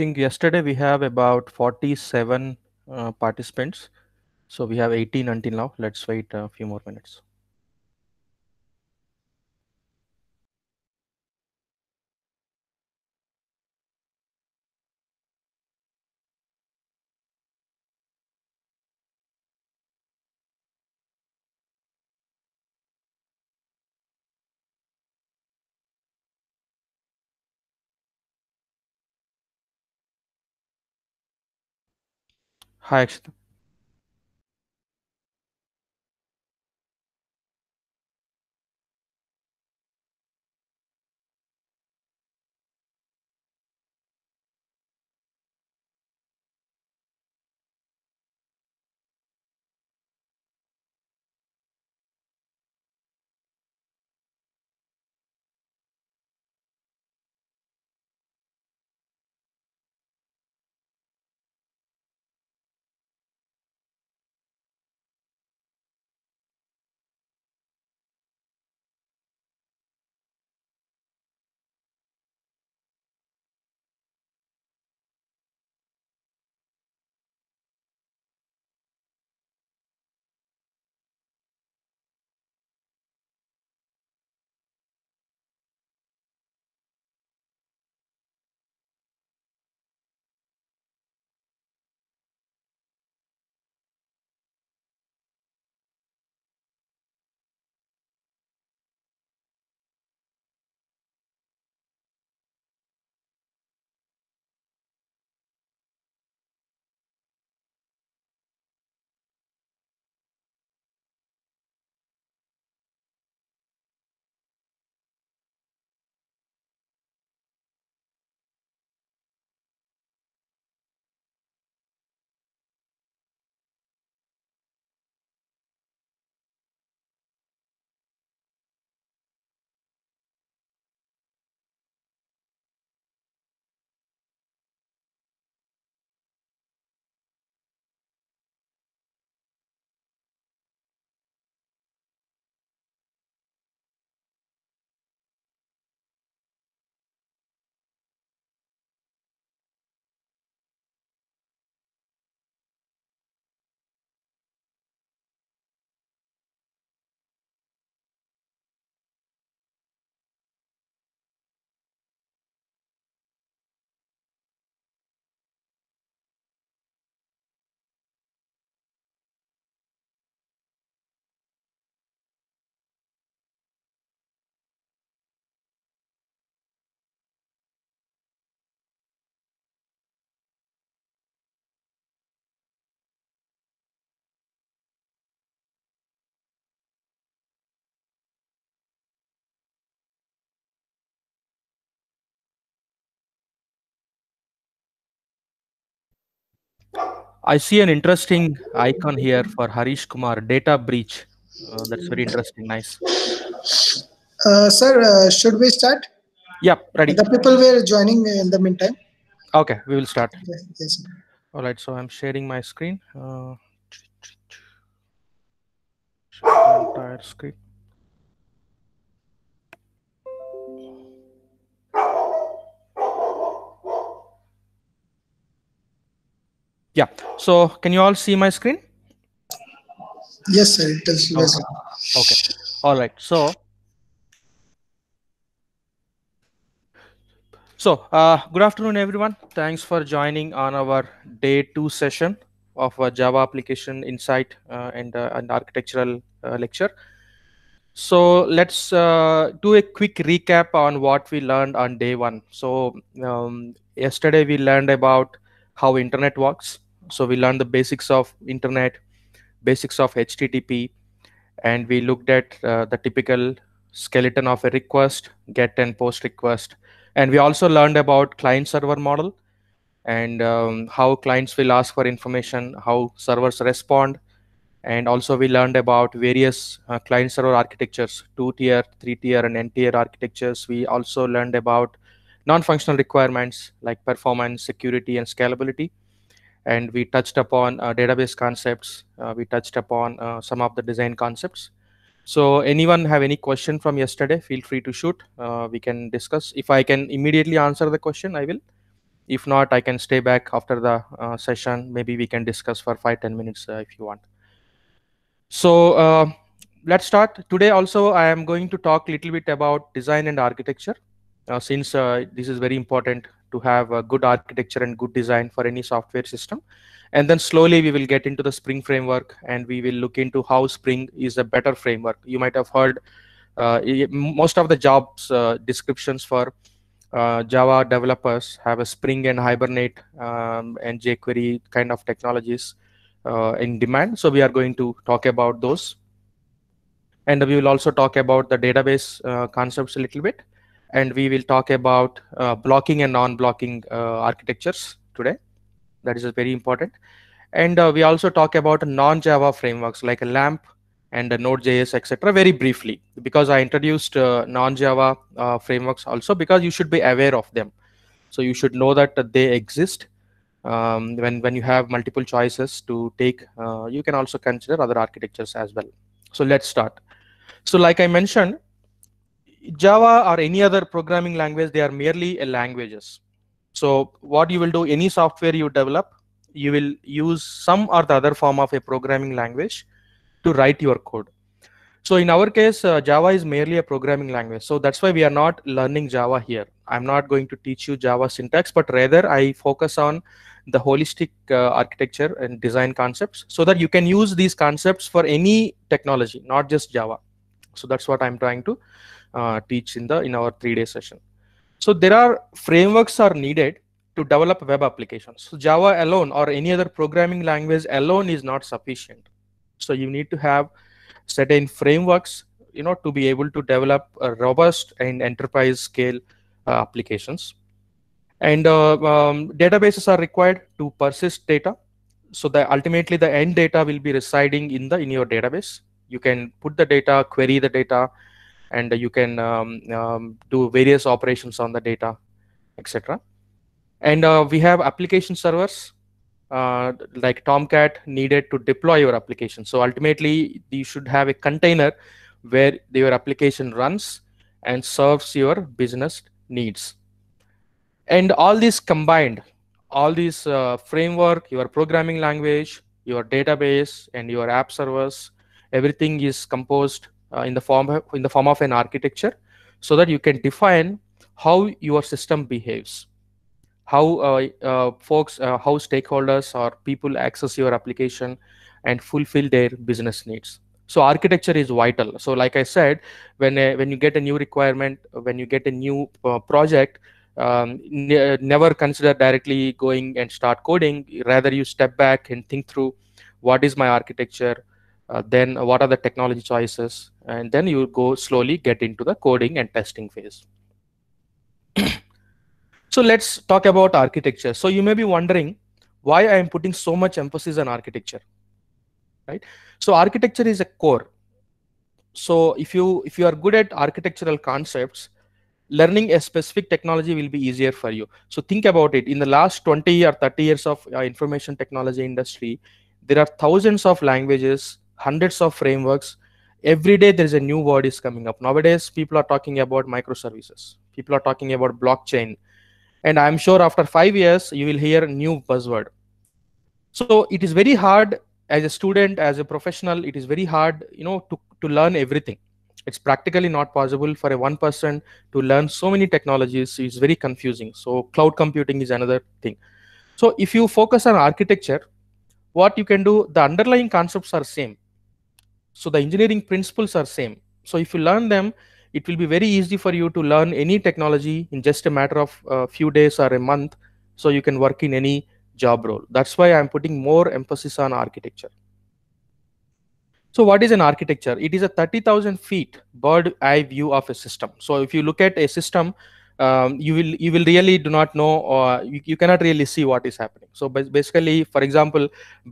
think yesterday we have about 47 uh, participants. So we have 18 until now. Let's wait a few more minutes. Hi, Akshita. I see an interesting icon here for Harish Kumar, data breach. Uh, that's very interesting. Nice. Uh, sir, uh, should we start? Yeah, ready. The people were joining in the meantime. Okay, we will start. Yes. yes. All right, so I'm sharing my screen. Uh, entire screen. yeah so can you all see my screen yes sir it tells okay. okay all right so so uh, good afternoon everyone thanks for joining on our day two session of a java application insight uh, and uh, an architectural uh, lecture so let's uh, do a quick recap on what we learned on day one so um, yesterday we learned about how internet works so we learned the basics of internet basics of http and we looked at uh, the typical skeleton of a request get and post request and we also learned about client server model and um, how clients will ask for information how servers respond and also we learned about various uh, client server architectures two tier three tier and n tier architectures we also learned about non functional requirements like performance security and scalability and we touched upon uh, database concepts. Uh, we touched upon uh, some of the design concepts. So anyone have any question from yesterday, feel free to shoot. we can discuss. If I can immediately answer the question, I will. If not, I can stay back after the session. Maybe we can discuss for five, 10 minutes if you want. So let's start. Today also, I am going to talk a little bit about design and architecture. Uh, since uh, this is very important to have a good architecture and good design for any software system. And then slowly we will get into the Spring framework and we will look into how Spring is a better framework. You might have heard uh, most of the jobs uh, descriptions for uh, Java developers have a Spring and Hibernate um, and jQuery kind of technologies uh, in demand. So we are going to talk about those. And we will also talk about the database uh, concepts a little bit and we will talk about uh, blocking and non-blocking uh, architectures today. That is very important. And uh, we also talk about non-Java frameworks like LAMP and Node.js, etc. Very briefly, because I introduced uh, non-Java frameworks also because you should be aware of them. So you should know that they exist. Um, when when you have multiple choices to take uh, you can also consider other architectures as well so let's start so like i mentioned Java or any other programming language, they are merely uh, languages. So what you will do, any software you develop, you will use some or the other form of a programming language to write your code. So in our case, uh, Java is merely a programming language. So that's why we are not learning Java here. I'm not going to teach you Java syntax, but rather I focus on the holistic uh, architecture and design concepts so that you can use these concepts for any technology, not just Java. So that's what I'm trying to uh, teach in the in our three day session. So there are frameworks are needed to develop web applications. So Java alone or any other programming language alone is not sufficient. So you need to have certain frameworks, you know, to be able to develop robust and enterprise scale uh, applications. And uh, um, databases are required to persist data. So that ultimately the end data will be residing in the in your database. You can put the data, query the data, and you can um, um, do various operations on the data, etc. And uh, we have application servers uh, like Tomcat needed to deploy your application. So ultimately, you should have a container where your application runs and serves your business needs. And all these combined, all these uh, framework, your programming language, your database, and your app servers, everything is composed uh, in the form of, in the form of an architecture so that you can define how your system behaves how uh, uh, folks uh, how stakeholders or people access your application and fulfill their business needs so architecture is vital so like i said when a, uh, when you get a new requirement when you get a new uh, project um, ne never consider directly going and start coding rather you step back and think through what is my architecture uh, then what are the technology choices and then you go slowly get into the coding and testing phase so let's talk about architecture so you may be wondering why i am putting so much emphasis on architecture right so architecture is a core so if you if you are good at architectural concepts learning a specific technology will be easier for you so think about it in the last 20 or 30 years of uh, information technology industry there are thousands of languages hundreds of frameworks every day there is a new word is coming up nowadays people are talking about microservices people are talking about blockchain and i'm sure after 5 years you will hear new buzzword so it is very hard as a student as a professional it is very hard you know to to learn everything it's practically not possible for a one person to learn so many technologies it's very confusing so cloud computing is another thing so if you focus on architecture what you can do the underlying concepts are same so the engineering principles are same so if you learn them it will be very easy for you to learn any technology in just a matter of a uh, few days or a month so you can work in any job role that's why i'm putting more emphasis on architecture so what is an architecture it is a 30000 feet bird eye view of a system so if you look at a system um, you will you will really do not know or uh, you, you cannot really see what is happening so basically for example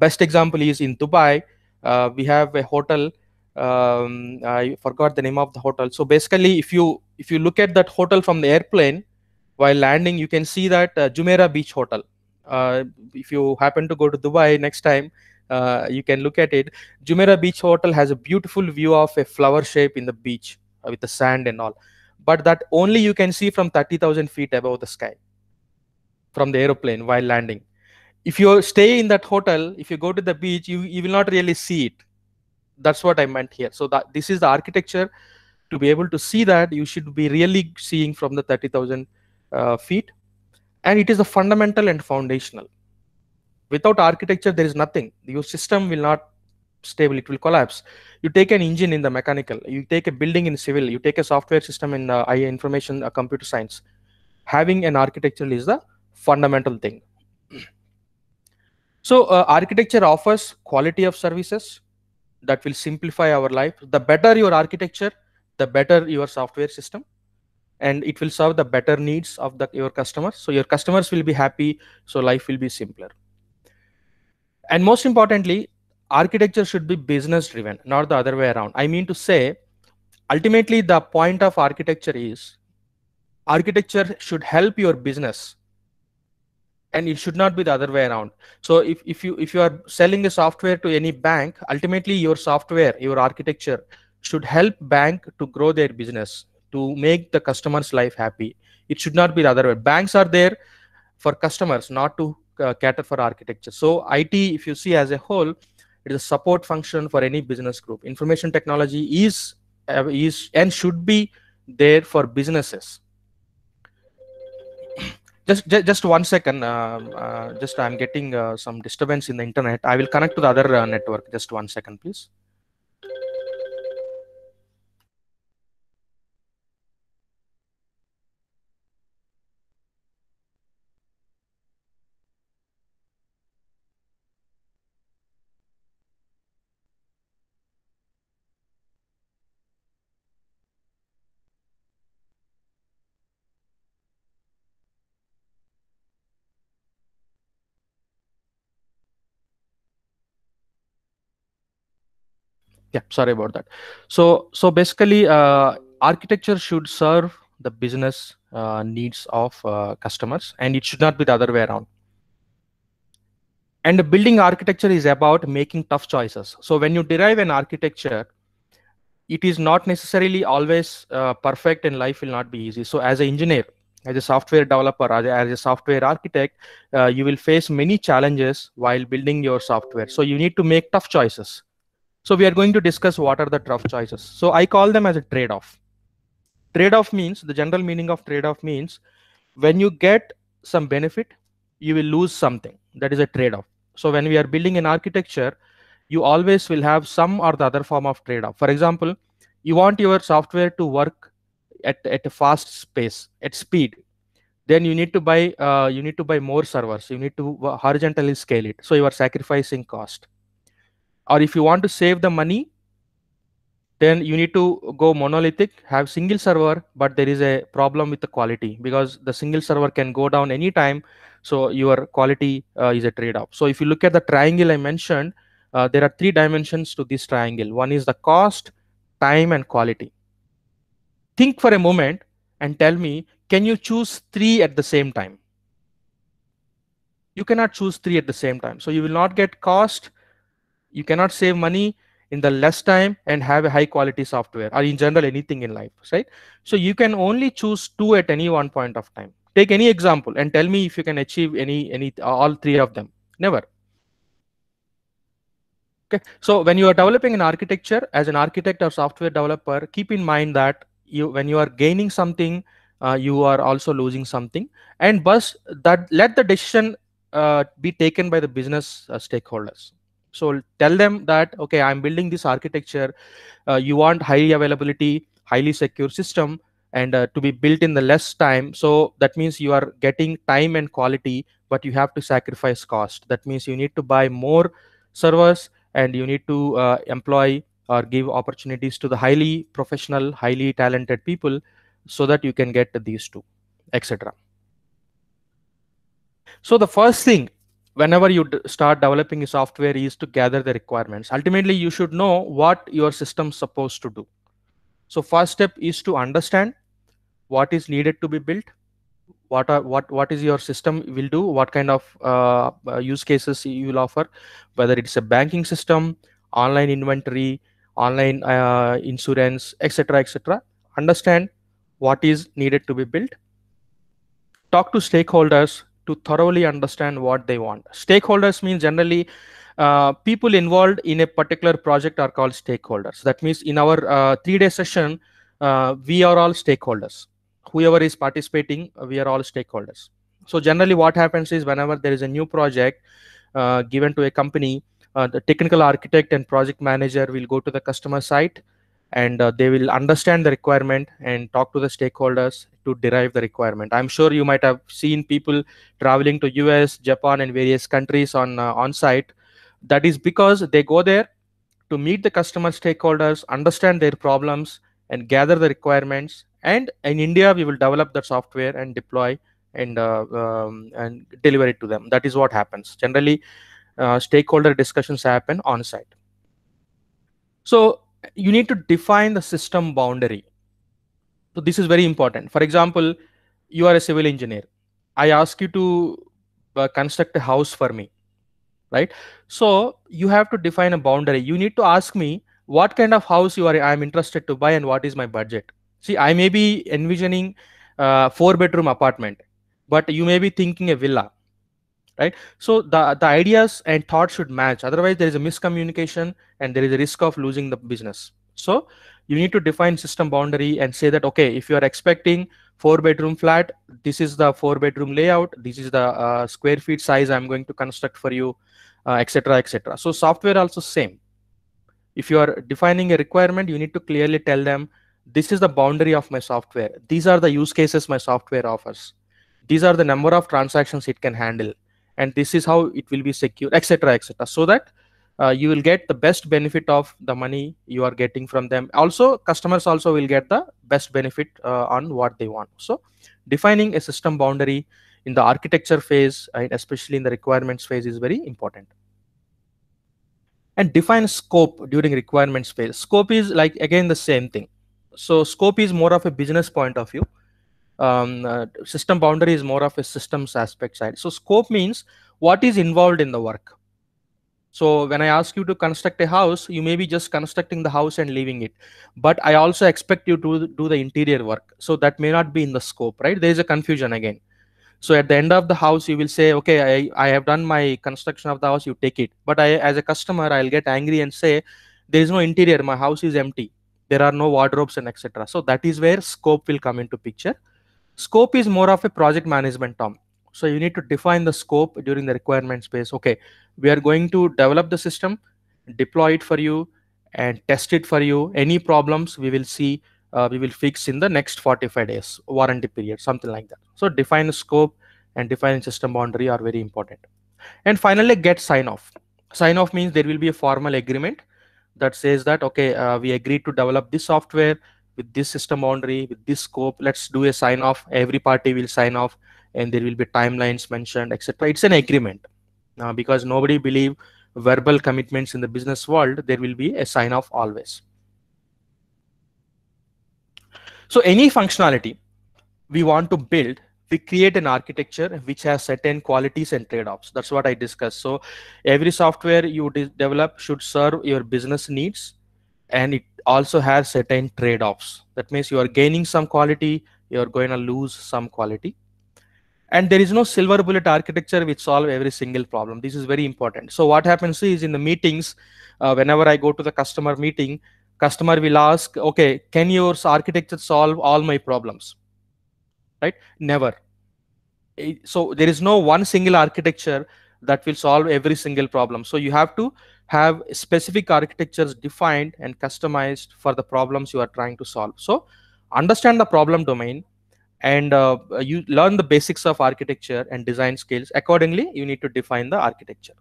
best example is in dubai uh, we have a hotel um, i forgot the name of the hotel so basically if you if you look at that hotel from the airplane while landing you can see that uh, jumeirah beach hotel uh, if you happen to go to dubai next time uh, you can look at it jumeirah beach hotel has a beautiful view of a flower shape in the beach uh, with the sand and all but that only you can see from 30000 feet above the sky from the airplane while landing if you stay in that hotel if you go to the beach you, you will not really see it that's what i meant here so that this is the architecture to be able to see that you should be really seeing from the 30000 uh, feet and it is a fundamental and foundational without architecture there is nothing your system will not stable it will collapse you take an engine in the mechanical you take a building in civil you take a software system in uh, information uh, computer science having an architecture is the fundamental thing so uh, architecture offers quality of services that will simplify our life. The better your architecture, the better your software system, and it will serve the better needs of the, your customers. So your customers will be happy, so life will be simpler. And most importantly, architecture should be business driven, not the other way around. I mean to say, ultimately the point of architecture is architecture should help your business and it should not be the other way around so if, if you if you are selling a software to any bank ultimately your software your architecture should help bank to grow their business to make the customer's life happy it should not be the other way banks are there for customers not to uh, cater for architecture so it if you see as a whole it is a support function for any business group information technology is uh, is and should be there for businesses just just, one second um, uh, just i'm getting uh, some disturbance in the internet i will connect to the other uh, network just one second please yeah sorry about that so so basically uh, architecture should serve the business uh, needs of uh, customers and it should not be the other way around and building architecture is about making tough choices so when you derive an architecture it is not necessarily always uh, perfect and life will not be easy so as an engineer as a software developer as a software architect uh, you will face many challenges while building your software so you need to make tough choices so we are going to discuss what are the tough choices. So I call them as a trade-off. Trade-off means the general meaning of trade-off means when you get some benefit, you will lose something. That is a trade-off. So when we are building an architecture, you always will have some or the other form of trade-off. For example, you want your software to work at, at a fast pace, at speed. Then you need to buy uh, you need to buy more servers. You need to uh, horizontally scale it. So you are sacrificing cost or if you want to save the money then you need to go monolithic have single server but there is a problem with the quality because the single server can go down anytime so your quality uh, is a trade-off so if you look at the triangle i mentioned uh, there are three dimensions to this triangle one is the cost time and quality think for a moment and tell me can you choose three at the same time you cannot choose three at the same time so you will not get cost you cannot save money in the less time and have a high quality software or in general anything in life right so you can only choose two at any one point of time take any example and tell me if you can achieve any any all three of them never okay so when you are developing an architecture as an architect or software developer keep in mind that you when you are gaining something uh, you are also losing something and bus that let the decision uh, be taken by the business uh, stakeholders so tell them that okay i'm building this architecture uh, you want high availability highly secure system and uh, to be built in the less time so that means you are getting time and quality but you have to sacrifice cost that means you need to buy more servers and you need to uh, employ or give opportunities to the highly professional highly talented people so that you can get these two etc so the first thing whenever you start developing a software is to gather the requirements ultimately you should know what your is supposed to do so first step is to understand what is needed to be built what are what what is your system will do what kind of uh, uh use cases you will offer whether it's a banking system online inventory online uh, insurance etc etc understand what is needed to be built talk to stakeholders to thoroughly understand what they want. Stakeholders mean generally uh, people involved in a particular project are called stakeholders. That means in our uh, three-day session, uh, we are all stakeholders. Whoever is participating, uh, we are all stakeholders. So generally what happens is whenever there is a new project uh, given to a company, uh, the technical architect and project manager will go to the customer site and they will understand the requirement and talk to the stakeholders, to derive the requirement. I'm sure you might have seen people traveling to US, Japan, and various countries on uh, on site. That is because they go there to meet the customer stakeholders, understand their problems, and gather the requirements. And in India, we will develop the software and deploy and uh, um, and deliver it to them. That is what happens generally. Uh, stakeholder discussions happen on site. So you need to define the system boundary so this is very important. For example, you are a civil engineer. I ask you to uh, construct a house for me, right? So you have to define a boundary. You need to ask me what kind of house you are. I am interested to buy and what is my budget. See, I may be envisioning a uh, four-bedroom apartment, but you may be thinking a villa, right? So the the ideas and thoughts should match. Otherwise, there is a miscommunication and there is a risk of losing the business. So you need to define system boundary and say that, okay, if you are expecting four bedroom flat, this is the four bedroom layout, this is the uh, square feet size I'm going to construct for you, etc., uh, etc. Et so software also same. If you are defining a requirement, you need to clearly tell them, this is the boundary of my software. These are the use cases my software offers. These are the number of transactions it can handle. And this is how it will be secure, etc., etc. So that uh, you will get the best benefit of the money you are getting from them also customers also will get the best benefit uh, on what they want so defining a system boundary in the architecture phase and uh, especially in the requirements phase is very important and define scope during requirements phase scope is like again the same thing so scope is more of a business point of view um, uh, system boundary is more of a systems aspect side so scope means what is involved in the work so when I ask you to construct a house, you may be just constructing the house and leaving it. But I also expect you to do the interior work. So that may not be in the scope, right? There is a confusion again. So at the end of the house, you will say, okay, I, I have done my construction of the house, you take it. But I, as a customer, I'll get angry and say, there is no interior, my house is empty. There are no wardrobes and etc. So that is where scope will come into picture. Scope is more of a project management term. So you need to define the scope during the requirement space. Okay, we are going to develop the system deploy it for you and test it for you any problems we will see uh, we will fix in the next 45 days warranty period something like that so define scope and define system boundary are very important and finally get sign off sign off means there will be a formal agreement that says that okay uh, we agreed to develop this software with this system boundary with this scope let's do a sign off every party will sign off and there will be timelines mentioned etc it's an agreement now, uh, because nobody believe verbal commitments in the business world there will be a sign off always so any functionality we want to build we create an architecture which has certain qualities and trade-offs that's what i discussed so every software you de develop should serve your business needs and it also has certain trade-offs that means you are gaining some quality you're going to lose some quality and there is no silver bullet architecture which solve every single problem this is very important so what happens is in the meetings uh, whenever i go to the customer meeting customer will ask okay can your architecture solve all my problems right never so there is no one single architecture that will solve every single problem so you have to have specific architectures defined and customized for the problems you are trying to solve so understand the problem domain and uh, you learn the basics of architecture and design skills accordingly you need to define the architecture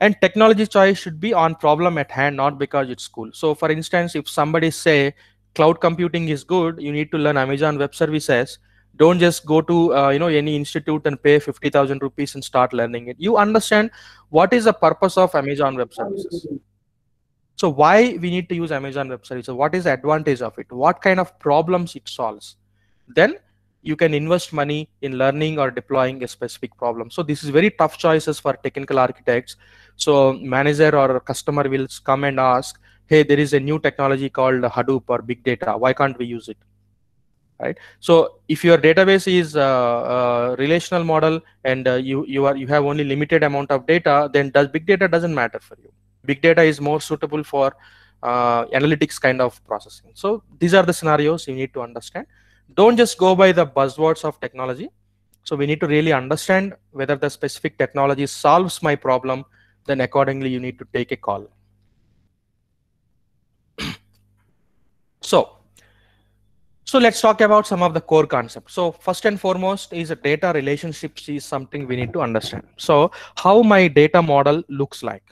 and technology choice should be on problem at hand not because it's cool so for instance if somebody say cloud computing is good you need to learn amazon web services don't just go to uh, you know any institute and pay 50000 rupees and start learning it you understand what is the purpose of amazon web services so why we need to use amazon web services what is the advantage of it what kind of problems it solves then you can invest money in learning or deploying a specific problem so this is very tough choices for technical architects so manager or customer will come and ask hey there is a new technology called hadoop or big data why can't we use it right so if your database is uh, uh, relational model and uh, you you are you have only limited amount of data then does big data doesn't matter for you big data is more suitable for analytics kind of processing so these are the scenarios you need to understand don't just go by the buzzwords of technology so we need to really understand whether the specific technology solves my problem then accordingly you need to take a call so so let's talk about some of the core concepts. So first and foremost is data relationships is something we need to understand. So how my data model looks like.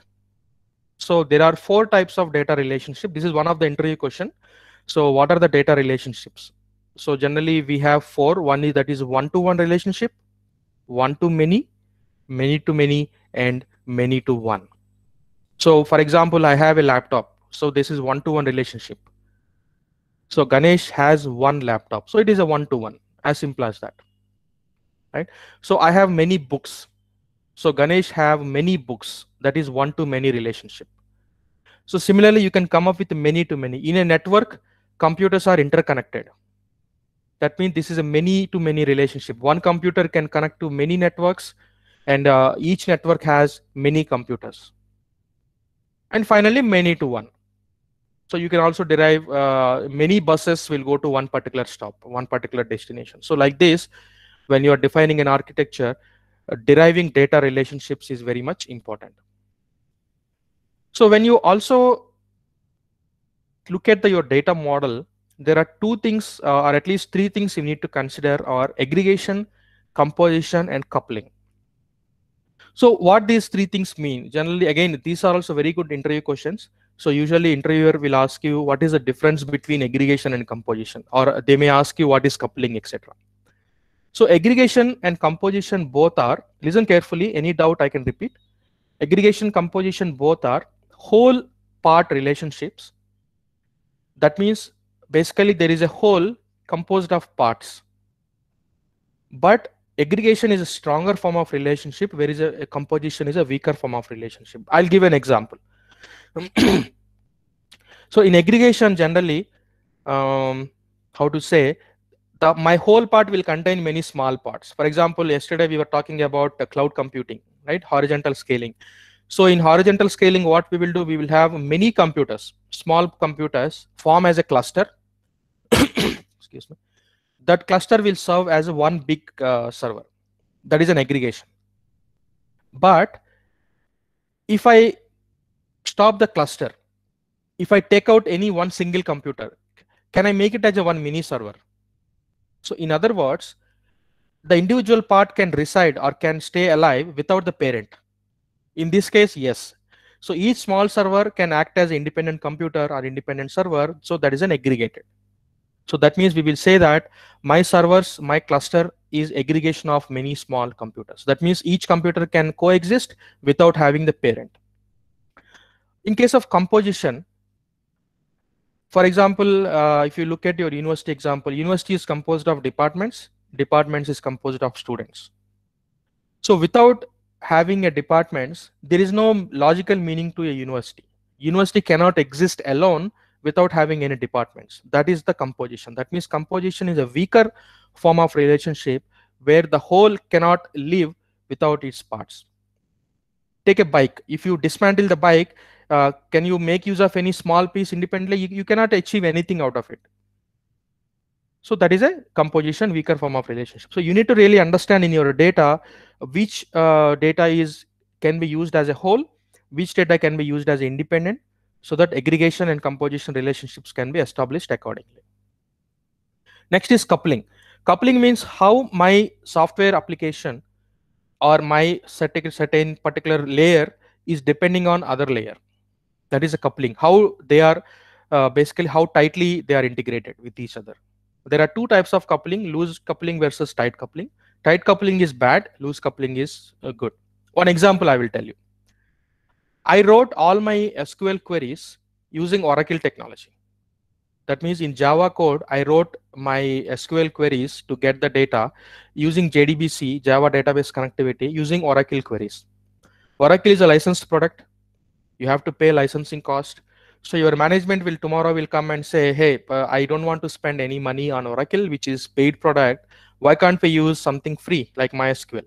So there are four types of data relationship. This is one of the interview question. So what are the data relationships? so generally we have four one is that is one to one relationship one to many many to many and many to one so for example i have a laptop so this is one to one relationship so ganesh has one laptop so it is a one to one as simple as that right so i have many books so ganesh have many books that is one to many relationship so similarly you can come up with many to many in a network computers are interconnected that means this is a many to many relationship. One computer can connect to many networks and uh, each network has many computers. And finally, many to one. So you can also derive uh, many buses will go to one particular stop, one particular destination. So like this, when you are defining an architecture, uh, deriving data relationships is very much important. So when you also look at the, your data model, there are two things uh, or at least three things you need to consider are aggregation composition and coupling so what these three things mean generally again these are also very good interview questions so usually interviewer will ask you what is the difference between aggregation and composition or they may ask you what is coupling etc so aggregation and composition both are listen carefully any doubt i can repeat aggregation composition both are whole part relationships that means basically there is a whole composed of parts but aggregation is a stronger form of relationship whereas a, a composition is a weaker form of relationship i'll give an example so in aggregation generally um, how to say the, my whole part will contain many small parts for example yesterday we were talking about uh, cloud computing right horizontal scaling so in horizontal scaling what we will do we will have many computers small computers form as a cluster excuse me that cluster will serve as one big uh, server that is an aggregation but if i stop the cluster if i take out any one single computer can i make it as a one mini server so in other words the individual part can reside or can stay alive without the parent in this case yes so each small server can act as independent computer or independent server so that is an aggregated so that means we will say that my servers, my cluster is aggregation of many small computers. That means each computer can coexist without having the parent. In case of composition, for example, uh, if you look at your university example, university is composed of departments, departments is composed of students. So without having a departments, there is no logical meaning to a university. University cannot exist alone without having any departments. That is the composition. That means composition is a weaker form of relationship where the whole cannot live without its parts. Take a bike. If you dismantle the bike, uh, can you make use of any small piece independently? You, you cannot achieve anything out of it. So that is a composition weaker form of relationship. So you need to really understand in your data which uh, data is can be used as a whole, which data can be used as independent, so that aggregation and composition relationships can be established accordingly. Next is coupling. Coupling means how my software application or my certain particular layer is depending on other layer. That is a coupling. How they are uh, basically how tightly they are integrated with each other. There are two types of coupling: loose coupling versus tight coupling. Tight coupling is bad. Loose coupling is uh, good. One example I will tell you. I wrote all my SQL queries using Oracle technology. That means in Java code, I wrote my SQL queries to get the data using JDBC, Java Database Connectivity, using Oracle queries. Oracle is a licensed product. You have to pay licensing cost. So your management will tomorrow will come and say, hey, uh, I don't want to spend any money on Oracle, which is paid product. Why can't we use something free like MySQL?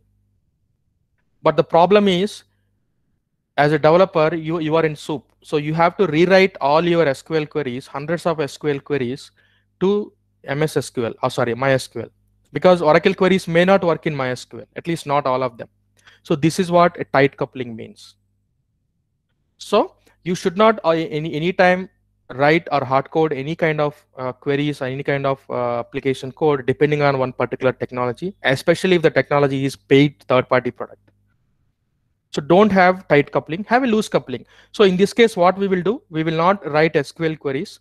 But the problem is as a developer, you, you are in soup. So you have to rewrite all your SQL queries, hundreds of SQL queries to MS SQL, or oh, uh, sorry, MySQL, because Oracle queries may not work in MySQL, at least not all of them. So this is what a tight coupling means. So you should not uh, any, any time write or hard code any kind of uh, queries or any kind of uh, application code depending on one particular technology, especially if the technology is paid third party product. So don't have tight coupling, have a loose coupling. So in this case, what we will do, we will not write SQL queries.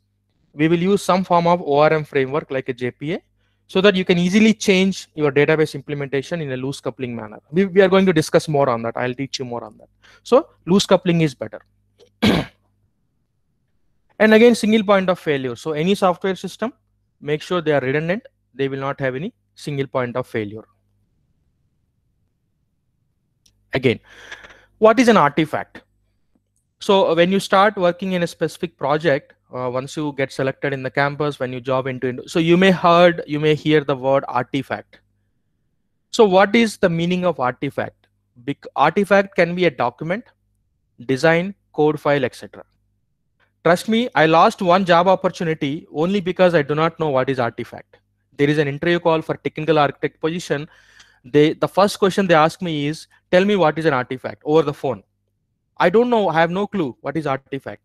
We will use some form of ORM framework like a JPA so that you can easily change your database implementation in a loose coupling manner. We, we are going to discuss more on that. I'll teach you more on that. So loose coupling is better. and again, single point of failure. So any software system, make sure they are redundant. They will not have any single point of failure again what is an artifact so uh, when you start working in a specific project uh, once you get selected in the campus when you job into, so you may heard you may hear the word artifact so what is the meaning of artifact Bec artifact can be a document design code file etc trust me i lost one job opportunity only because i do not know what is artifact there is an interview call for technical architect position they the first question they ask me is tell me what is an artifact over the phone i don't know i have no clue what is artifact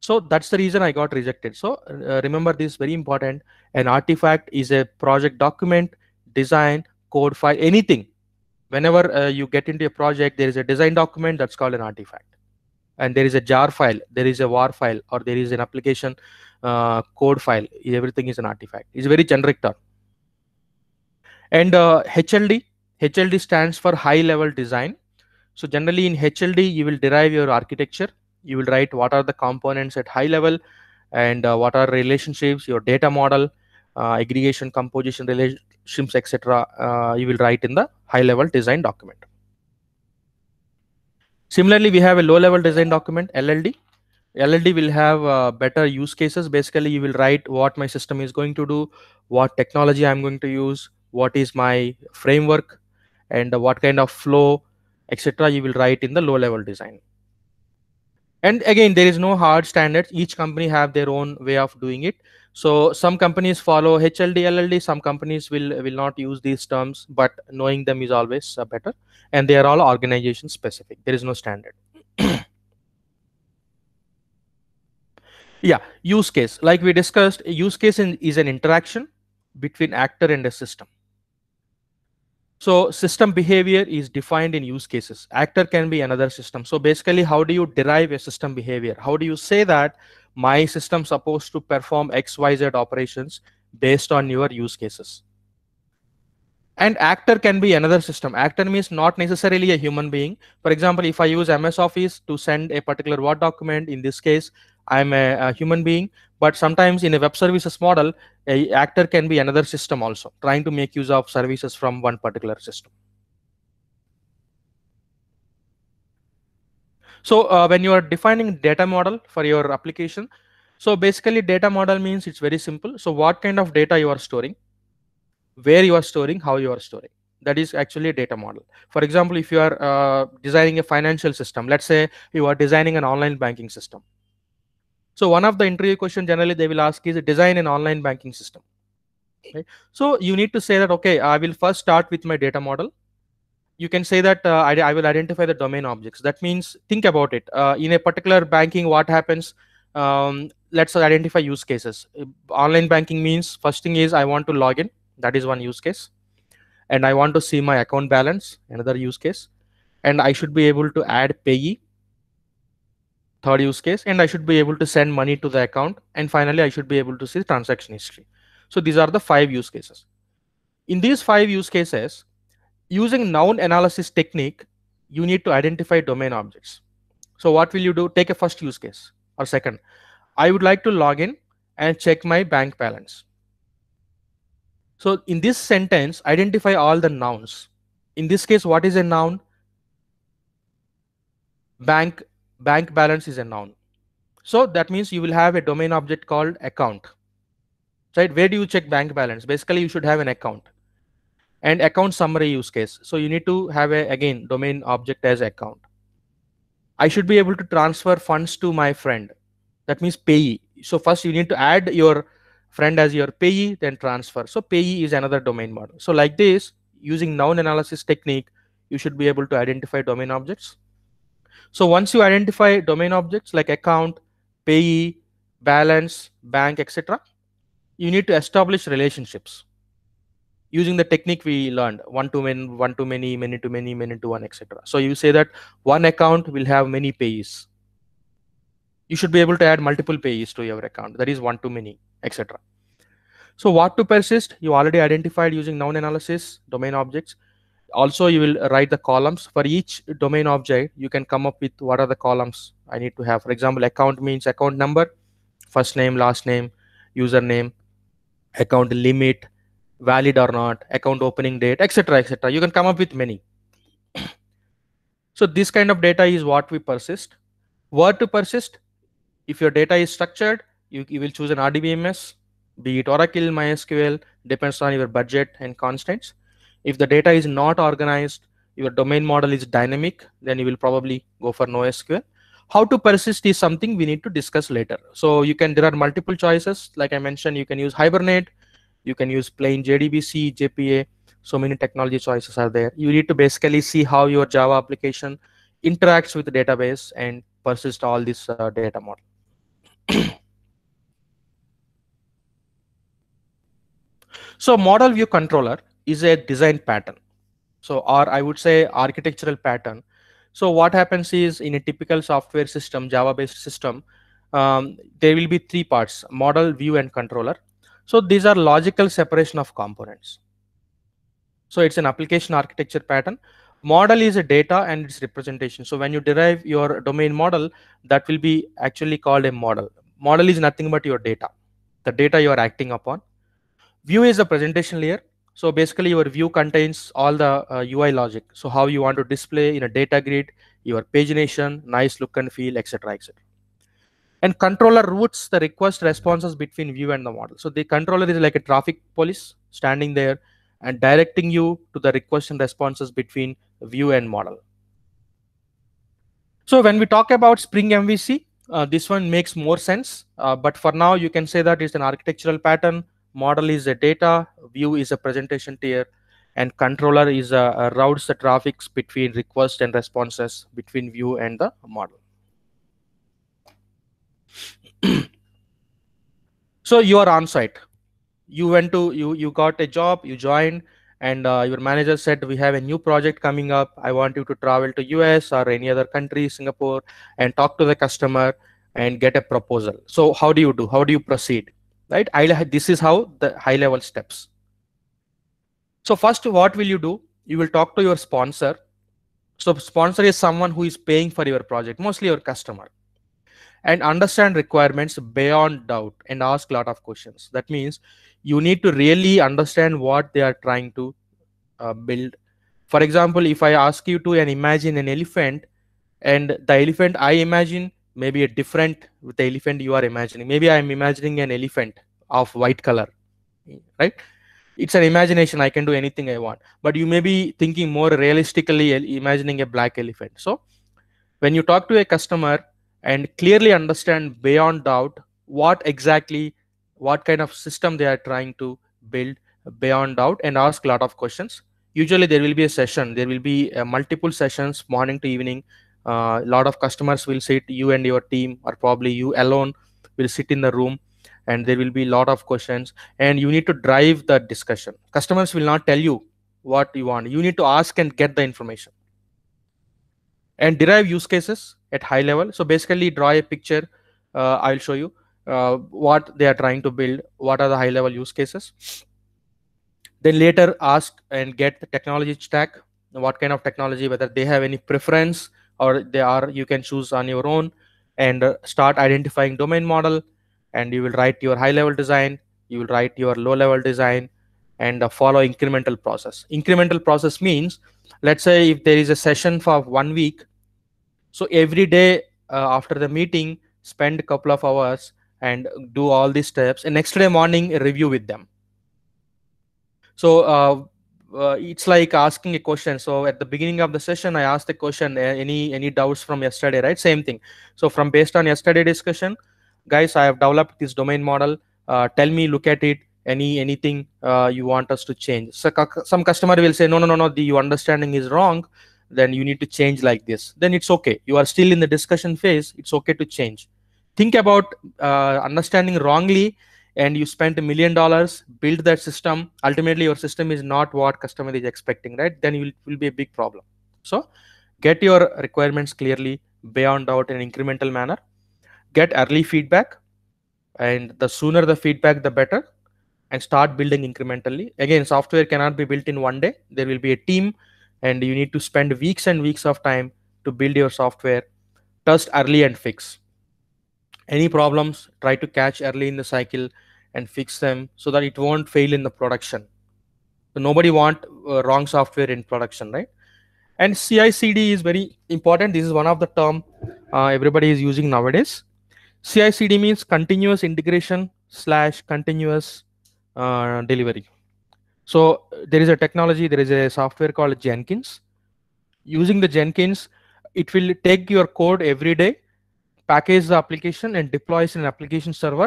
so that's the reason i got rejected so uh, remember this very important an artifact is a project document design code file anything whenever uh, you get into a project there is a design document that's called an artifact and there is a jar file there is a war file or there is an application uh, code file everything is an artifact it's a very generic term and uh, HLD, HLD stands for high level design. So generally in HLD, you will derive your architecture. You will write what are the components at high level and uh, what are relationships, your data model, uh, aggregation, composition, relationships, etc. Uh, you will write in the high level design document. Similarly, we have a low level design document, LLD. LLD will have uh, better use cases. Basically, you will write what my system is going to do, what technology I'm going to use, what is my framework and what kind of flow etc you will write in the low level design and again there is no hard standards each company have their own way of doing it so some companies follow hld lld some companies will will not use these terms but knowing them is always uh, better and they are all organization specific there is no standard yeah use case like we discussed use case in, is an interaction between actor and a system so system behavior is defined in use cases. Actor can be another system. So basically, how do you derive a system behavior? How do you say that my system supposed to perform X, Y, Z operations based on your use cases? And actor can be another system. Actor means not necessarily a human being. For example, if I use MS Office to send a particular Word document, in this case, I'm a, a human being, but sometimes in a web services model a actor can be another system also trying to make use of services from one particular system so uh, when you are defining data model for your application so basically data model means it's very simple so what kind of data you are storing where you are storing how you are storing that is actually a data model for example if you are uh, designing a financial system let's say you are designing an online banking system so one of the interview questions generally they will ask is design an online banking system. Okay. So you need to say that, okay, I will first start with my data model. You can say that uh, I, I, will identify the domain objects. That means think about it. Uh, in a particular banking, what happens? Um, let's identify use cases. Uh, online banking means first thing is I want to log in. That is one use case. And I want to see my account balance, another use case. And I should be able to add payee third use case and i should be able to send money to the account and finally i should be able to see transaction history so these are the five use cases in these five use cases using noun analysis technique you need to identify domain objects so what will you do take a first use case or second i would like to log in and check my bank balance so in this sentence identify all the nouns in this case what is a noun bank bank balance is a noun. So that means you will have a domain object called account. Right? Where do you check bank balance? Basically, you should have an account and account summary use case. So you need to have a again domain object as account. I should be able to transfer funds to my friend. That means payee. So first you need to add your friend as your payee, then transfer. So payee is another domain model. So like this, using noun analysis technique, you should be able to identify domain objects. So once you identify domain objects like account, payee, balance, bank, etc., you need to establish relationships using the technique we learned one to many, one to many, many to many, many to one, etc. So you say that one account will have many payees. You should be able to add multiple payees to your account. That is one to many, etc. So what to persist? You already identified using noun analysis, domain objects also you will write the columns for each domain object you can come up with what are the columns i need to have for example account means account number first name last name username account limit valid or not account opening date etc etc you can come up with many so this kind of data is what we persist where to persist if your data is structured you, you will choose an rdbms be it oracle mysql depends on your budget and constraints if the data is not organized, your domain model is dynamic, then you will probably go for NoSQL. How to persist is something we need to discuss later. So you can, there are multiple choices. Like I mentioned, you can use Hibernate, you can use plain JDBC, JPA, so many technology choices are there. You need to basically see how your Java application interacts with the database and persist all this uh, data model. so model view controller is a design pattern so or i would say architectural pattern so what happens is in a typical software system java based system um, there will be three parts model view and controller so these are logical separation of components so it's an application architecture pattern model is a data and its representation so when you derive your domain model that will be actually called a model model is nothing but your data the data you are acting upon view is a presentation layer so basically your view contains all the uh, UI logic. So how you want to display in a data grid, your pagination, nice look and feel, etc. etc. And controller routes the request responses between view and the model. So the controller is like a traffic police standing there and directing you to the request and responses between view and model. So when we talk about Spring MVC, uh, this one makes more sense. Uh, but for now, you can say that it's an architectural pattern model is a data, view is a presentation tier, and controller is a, a routes the traffics between request and responses between view and the model. so you are on site. You went to you you got a job, you joined, and uh, your manager said we have a new project coming up. I want you to travel to US or any other country, Singapore, and talk to the customer and get a proposal. So how do you do? How do you proceed? right? this is how the high level steps. So first, what will you do? You will talk to your sponsor. So sponsor is someone who is paying for your project, mostly your customer. And understand requirements beyond doubt and ask a lot of questions. That means you need to really understand what they are trying to uh, build. For example, if I ask you to and imagine an elephant and the elephant I imagine maybe a different with the elephant you are imagining maybe i am imagining an elephant of white color right it's an imagination i can do anything i want but you may be thinking more realistically imagining a black elephant so when you talk to a customer and clearly understand beyond doubt what exactly what kind of system they are trying to build beyond doubt and ask a lot of questions usually there will be a session there will be uh, multiple sessions morning to evening a uh, lot of customers will sit you and your team or probably you alone will sit in the room and there will be a lot of questions and you need to drive the discussion customers will not tell you what you want you need to ask and get the information and derive use cases at high level so basically draw a picture uh, i'll show you uh, what they are trying to build what are the high level use cases then later ask and get the technology stack what kind of technology whether they have any preference or they are you can choose on your own and uh, start identifying domain model and you will write your high level design you will write your low level design and uh, follow incremental process incremental process means let's say if there is a session for one week so every day uh, after the meeting spend a couple of hours and do all these steps and next day morning review with them so uh, uh, it's like asking a question so at the beginning of the session i asked the question any any doubts from yesterday right same thing so from based on yesterday discussion guys i have developed this domain model uh, tell me look at it any anything uh, you want us to change so some customer will say no no no no the understanding is wrong then you need to change like this then it's okay you are still in the discussion phase it's okay to change think about uh, understanding wrongly and you spent a million dollars build that system ultimately your system is not what customer is expecting right then you will, will be a big problem so get your requirements clearly beyond out in incremental manner get early feedback and the sooner the feedback the better and start building incrementally again software cannot be built in one day there will be a team and you need to spend weeks and weeks of time to build your software test early and fix any problems try to catch early in the cycle and fix them so that it won't fail in the production so nobody want uh, wrong software in production right and CI/CD is very important. This is one of the term uh, everybody is using nowadays. CI/CD means continuous integration slash continuous uh, delivery. So uh, there is a technology, there is a software called Jenkins. Using the Jenkins, it will take your code every day package the application and deploys an application server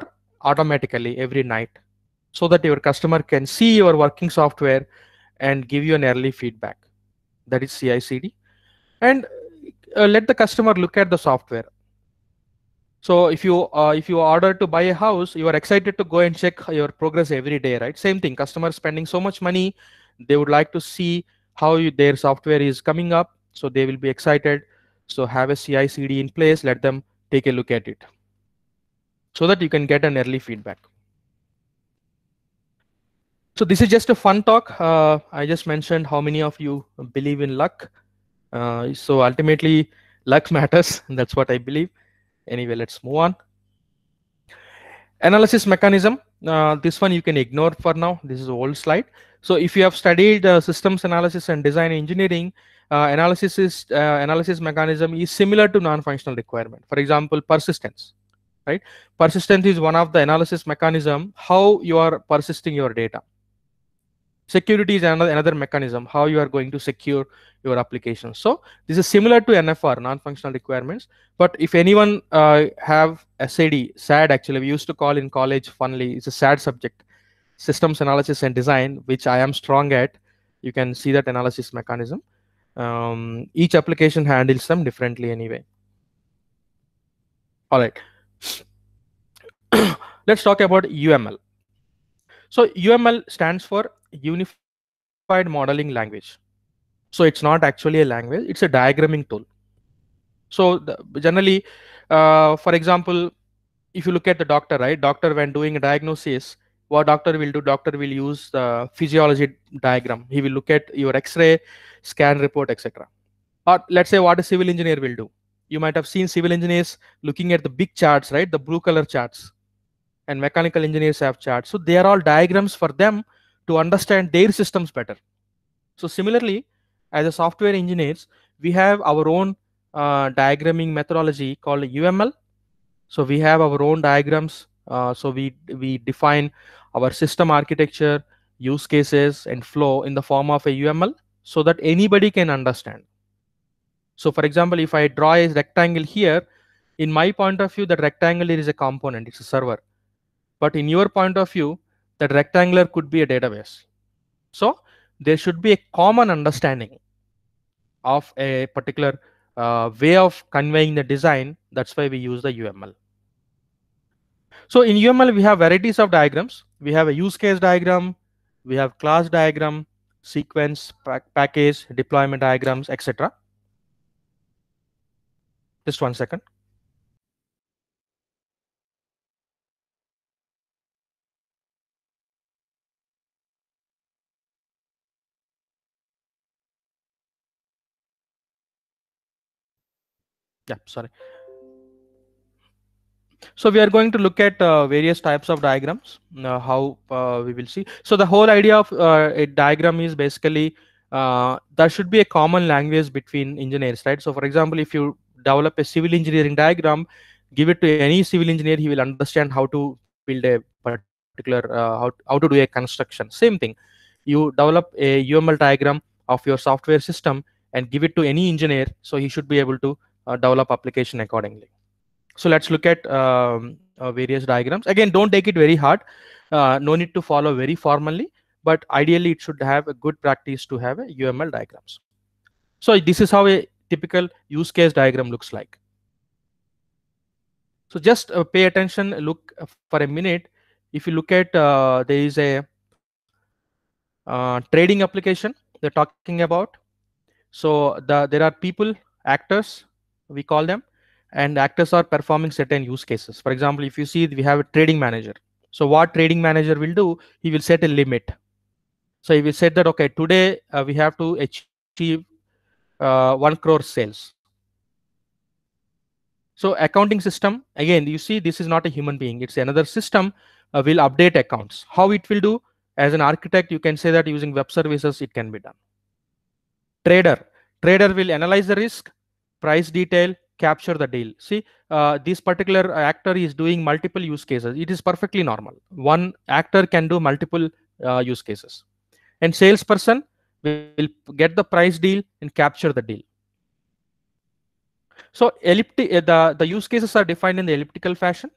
automatically every night so that your customer can see your working software and give you an early feedback. That is CI CD. And uh, let the customer look at the software. So if you uh, if you order to buy a house, you are excited to go and check your progress every day, right? Same thing. Customers spending so much money, they would like to see how you, their software is coming up, so they will be excited. So have a CI/CD in place. Let them take a look at it so that you can get an early feedback. So this is just a fun talk. Uh, I just mentioned how many of you believe in luck. Uh, so ultimately, luck matters. that's what I believe. Anyway, let's move on. Analysis mechanism. Uh, this one you can ignore for now. This is old slide. So if you have studied uh, systems analysis and design engineering, uh, analysis is uh, analysis mechanism is similar to non-functional requirement. For example, persistence, right? Persistence is one of the analysis mechanism, how you are persisting your data. Security is another, another mechanism, how you are going to secure your application. So this is similar to NFR, non-functional requirements. But if anyone uh, have SAD, SAD actually, we used to call in college, funnily, it's a SAD subject, systems analysis and design, which I am strong at. You can see that analysis mechanism um, each application handles them differently anyway all right let's talk about uml so uml stands for unified modeling language so it's not actually a language it's a diagramming tool so the, generally uh, for example if you look at the doctor right doctor when doing a diagnosis what doctor will do doctor will use the physiology diagram he will look at your x-ray scan report etc but let's say what a civil engineer will do you might have seen civil engineers looking at the big charts right the blue color charts and mechanical engineers have charts so they are all diagrams for them to understand their systems better so similarly as a software engineers we have our own uh, diagramming methodology called uml so we have our own diagrams uh, so we we define our system architecture, use cases, and flow in the form of a UML so that anybody can understand. So for example, if I draw a rectangle here, in my point of view, the rectangle is a component, it's a server. But in your point of view, that rectangular could be a database. So there should be a common understanding of a particular uh, way of conveying the design. That's why we use the UML. So in UML, we have varieties of diagrams. We have a use case diagram, we have class diagram, sequence, pack, package, deployment diagrams, etc. Just one second. Yeah, sorry. So we are going to look at uh, various types of diagrams, uh, how uh, we will see. So the whole idea of uh, a diagram is basically uh, there should be a common language between engineers, right? So for example, if you develop a civil engineering diagram, give it to any civil engineer, he will understand how to build a particular, uh, how, how to do a construction. Same thing, you develop a UML diagram of your software system and give it to any engineer, so he should be able to develop application accordingly. So let's look at um, uh, various diagrams. Again, don't take it very hard. Uh, no need to follow very formally, but ideally it should have a good practice to have a UML diagrams. So this is how a typical use case diagram looks like. So just uh, pay attention, look uh, for a minute. If you look at, uh, there is a uh, trading application they're talking about. So the, there are people, actors, we call them, and actors are performing certain use cases. For example, if you see we have a trading manager. So what trading manager will do, he will set a limit. So he will set that, okay, today uh, we have to achieve uh, one crore sales. So accounting system, again, you see this is not a human being. It's another system uh, will update accounts. How it will do? As an architect, you can say that using web services, it can be done. Trader, trader will analyze the risk, price detail, capture the deal. See, uh, this particular actor is doing multiple use cases. It is perfectly normal. One actor can do multiple uh, use cases. And salesperson will get the price deal and capture the deal. So elliptic, uh, the, the use cases are defined in the elliptical fashion.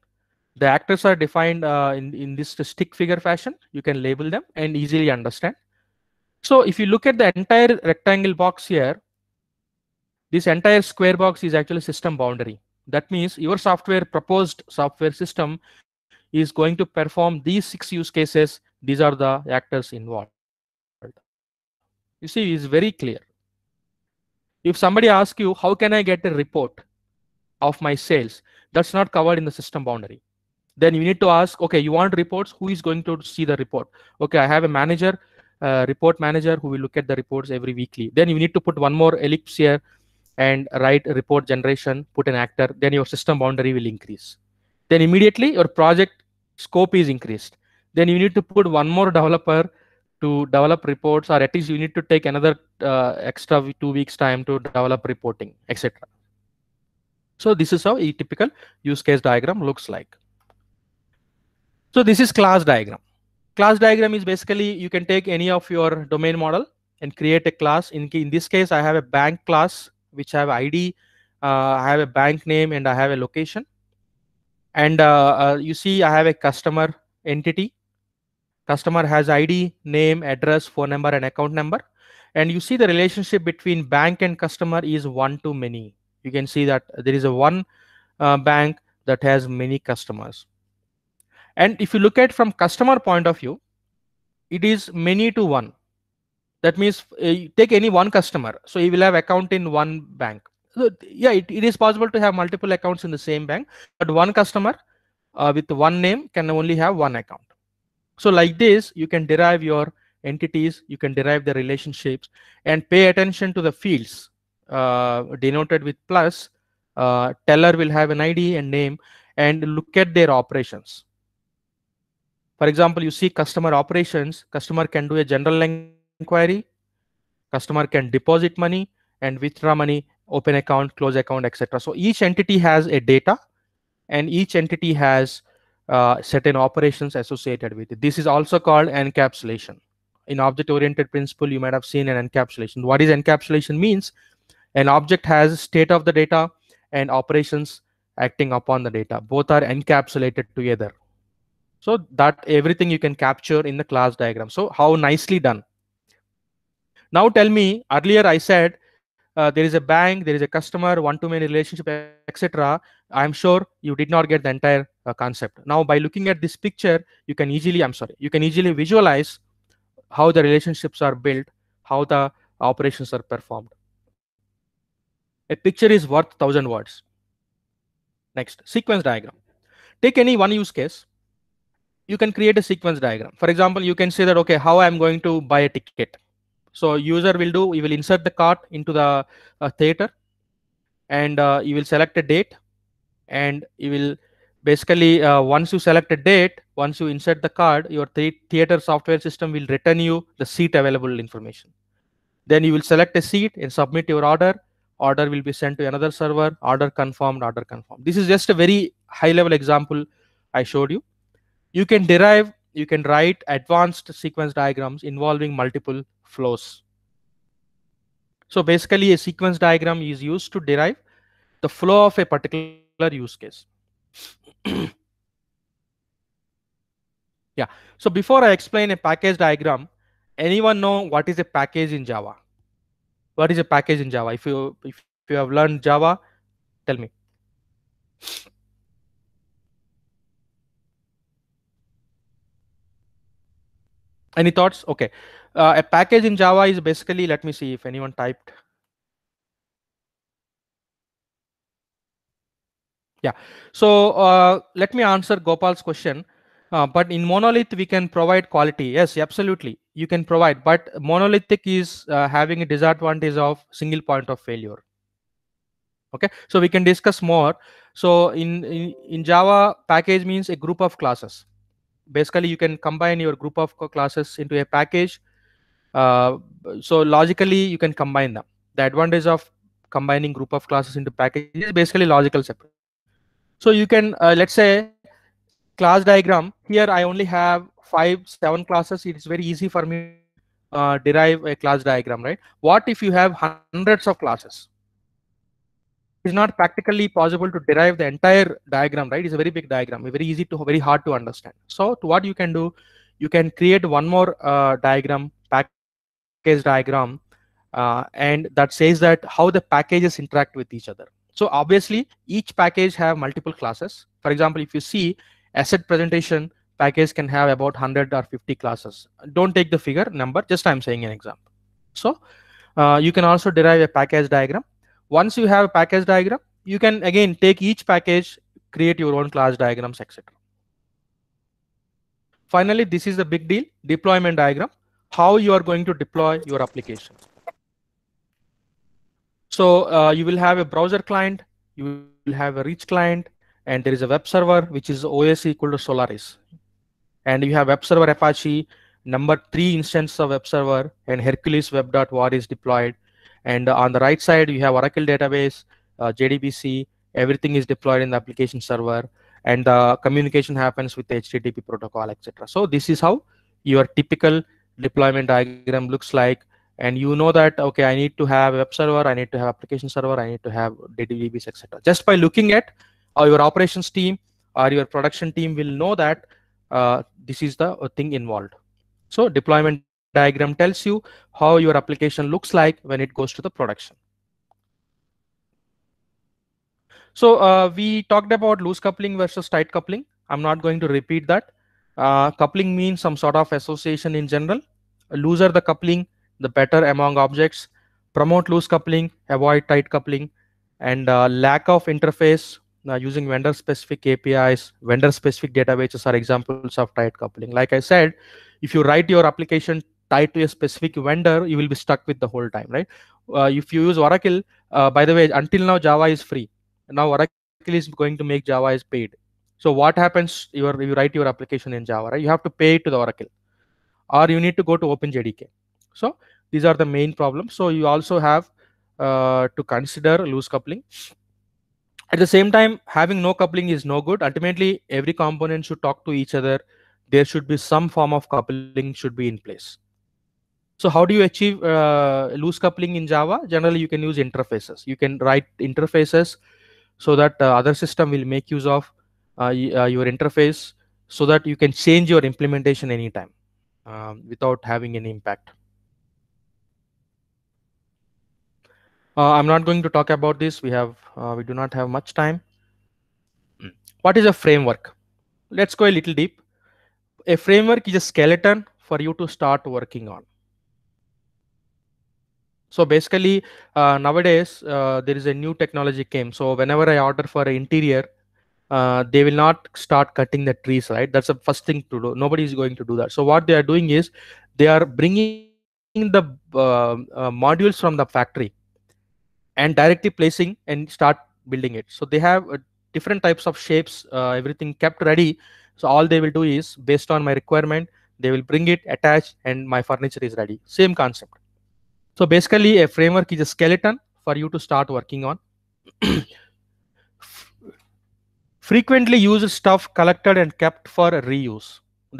The actors are defined uh, in, in this stick figure fashion. You can label them and easily understand. So if you look at the entire rectangle box here, this entire square box is actually system boundary. That means your software proposed software system is going to perform these six use cases. These are the actors involved. You see, it's very clear. If somebody asks you, how can I get a report of my sales? That's not covered in the system boundary. Then you need to ask, okay, you want reports? Who is going to see the report? Okay, I have a manager, a report manager who will look at the reports every weekly. Then you need to put one more ellipse here and write report generation, put an actor, then your system boundary will increase. Then immediately your project scope is increased. Then you need to put one more developer to develop reports, or at least you need to take another uh, extra two weeks time to develop reporting, etc. So this is how a typical use case diagram looks like. So this is class diagram. Class diagram is basically you can take any of your domain model and create a class. In, in this case, I have a bank class which have id uh, i have a bank name and i have a location and uh, uh you see i have a customer entity customer has id name address phone number and account number and you see the relationship between bank and customer is one to many you can see that there is a one uh, bank that has many customers and if you look at from customer point of view it is many to one that means uh, take any one customer so he will have account in one bank so yeah it, it is possible to have multiple accounts in the same bank but one customer uh, with one name can only have one account so like this you can derive your entities you can derive the relationships and pay attention to the fields uh, denoted with plus uh, teller will have an id and name and look at their operations for example you see customer operations customer can do a general language inquiry. Customer can deposit money and withdraw money, open account, close account, etc. So each entity has a data and each entity has uh, certain operations associated with it. This is also called encapsulation. In object-oriented principle, you might have seen an encapsulation. What is encapsulation means? An object has state of the data and operations acting upon the data. Both are encapsulated together. So that everything you can capture in the class diagram. So how nicely done. Now tell me, earlier I said uh, there is a bank, there is a customer, one-to-many relationship, etc. I'm sure you did not get the entire uh, concept. Now, by looking at this picture, you can easily, I'm sorry, you can easily visualize how the relationships are built, how the operations are performed. A picture is worth thousand words. Next, sequence diagram. Take any one use case. You can create a sequence diagram. For example, you can say that, okay, how I'm going to buy a ticket so user will do you will insert the cart into the uh, theater and uh, you will select a date and you will basically uh, once you select a date once you insert the card your th- theater software system will return you the seat available information then you will select a seat and submit your order order will be sent to another server order confirmed order confirmed this is just a very high level example i showed you you can derive you can write advanced sequence diagrams involving multiple flows. So basically a sequence diagram is used to derive the flow of a particular use case. yeah, so before I explain a package diagram, anyone know what is a package in Java? What is a package in Java? If you if you have learned Java, tell me. Any thoughts? Okay uh, a package in java is basically let me see if anyone typed yeah so uh, let me answer gopal's question uh, but in monolith we can provide quality yes absolutely you can provide but monolithic is uh, having a disadvantage of single point of failure okay so we can discuss more so in, in in java package means a group of classes basically you can combine your group of classes into a package uh, so logically, you can combine them. The advantage of combining group of classes into package is basically logical separate. So you can, uh, let's say, class diagram. Here I only have five, seven classes. It's very easy for me uh, derive a class diagram, right? What if you have hundreds of classes? It's not practically possible to derive the entire diagram, right? It's a very big diagram, very easy to, very hard to understand. So to what you can do, you can create one more uh, diagram diagram uh, and that says that how the packages interact with each other. So obviously each package have multiple classes. For example, if you see asset presentation package can have about 100 or 50 classes. Don't take the figure number, just I'm saying an example. So uh, you can also derive a package diagram. Once you have a package diagram, you can again take each package, create your own class diagrams, etc. Finally, this is the big deal, deployment diagram how you are going to deploy your application. So uh, you will have a browser client, you will have a reach client, and there is a web server, which is OS equal to Solaris. And you have web server Apache, number three instance of web server, and Hercules web.war is deployed. And on the right side, you have Oracle database, uh, JDBC, everything is deployed in the application server and the communication happens with the http protocol etc so this is how your typical deployment diagram looks like and you know that okay i need to have web server i need to have application server i need to have DBs, etc just by looking at uh, your operations team or your production team will know that uh, this is the uh, thing involved so deployment diagram tells you how your application looks like when it goes to the production so uh, we talked about loose coupling versus tight coupling i'm not going to repeat that uh, coupling means some sort of association in general. Looser the coupling, the better among objects. Promote loose coupling, avoid tight coupling, and uh, lack of interface uh, using vendor specific APIs, vendor specific databases are examples of tight coupling. Like I said, if you write your application tied to a specific vendor, you will be stuck with the whole time, right? Uh, if you use Oracle, uh, by the way, until now Java is free. Now Oracle is going to make Java is paid so what happens? You, are, you write your application in Java, right? You have to pay it to the Oracle, or you need to go to OpenJDK. So these are the main problems. So you also have uh, to consider loose coupling. At the same time, having no coupling is no good. Ultimately, every component should talk to each other. There should be some form of coupling should be in place. So how do you achieve uh, loose coupling in Java? Generally, you can use interfaces. You can write interfaces so that uh, other system will make use of uh, uh, your interface so that you can change your implementation anytime um, without having any impact. Uh, I'm not going to talk about this. We have uh, we do not have much time. What is a framework? Let's go a little deep. A framework is a skeleton for you to start working on. So basically, uh, nowadays uh, there is a new technology came. So whenever I order for an interior, uh, they will not start cutting the trees right that's the first thing to do nobody is going to do that so what they are doing is they are bringing the um, uh, modules from the factory and directly placing and start building it so they have uh, different types of shapes uh, everything kept ready so all they will do is based on my requirement they will bring it attached and my furniture is ready same concept so basically a framework is a skeleton for you to start working on frequently used stuff collected and kept for reuse.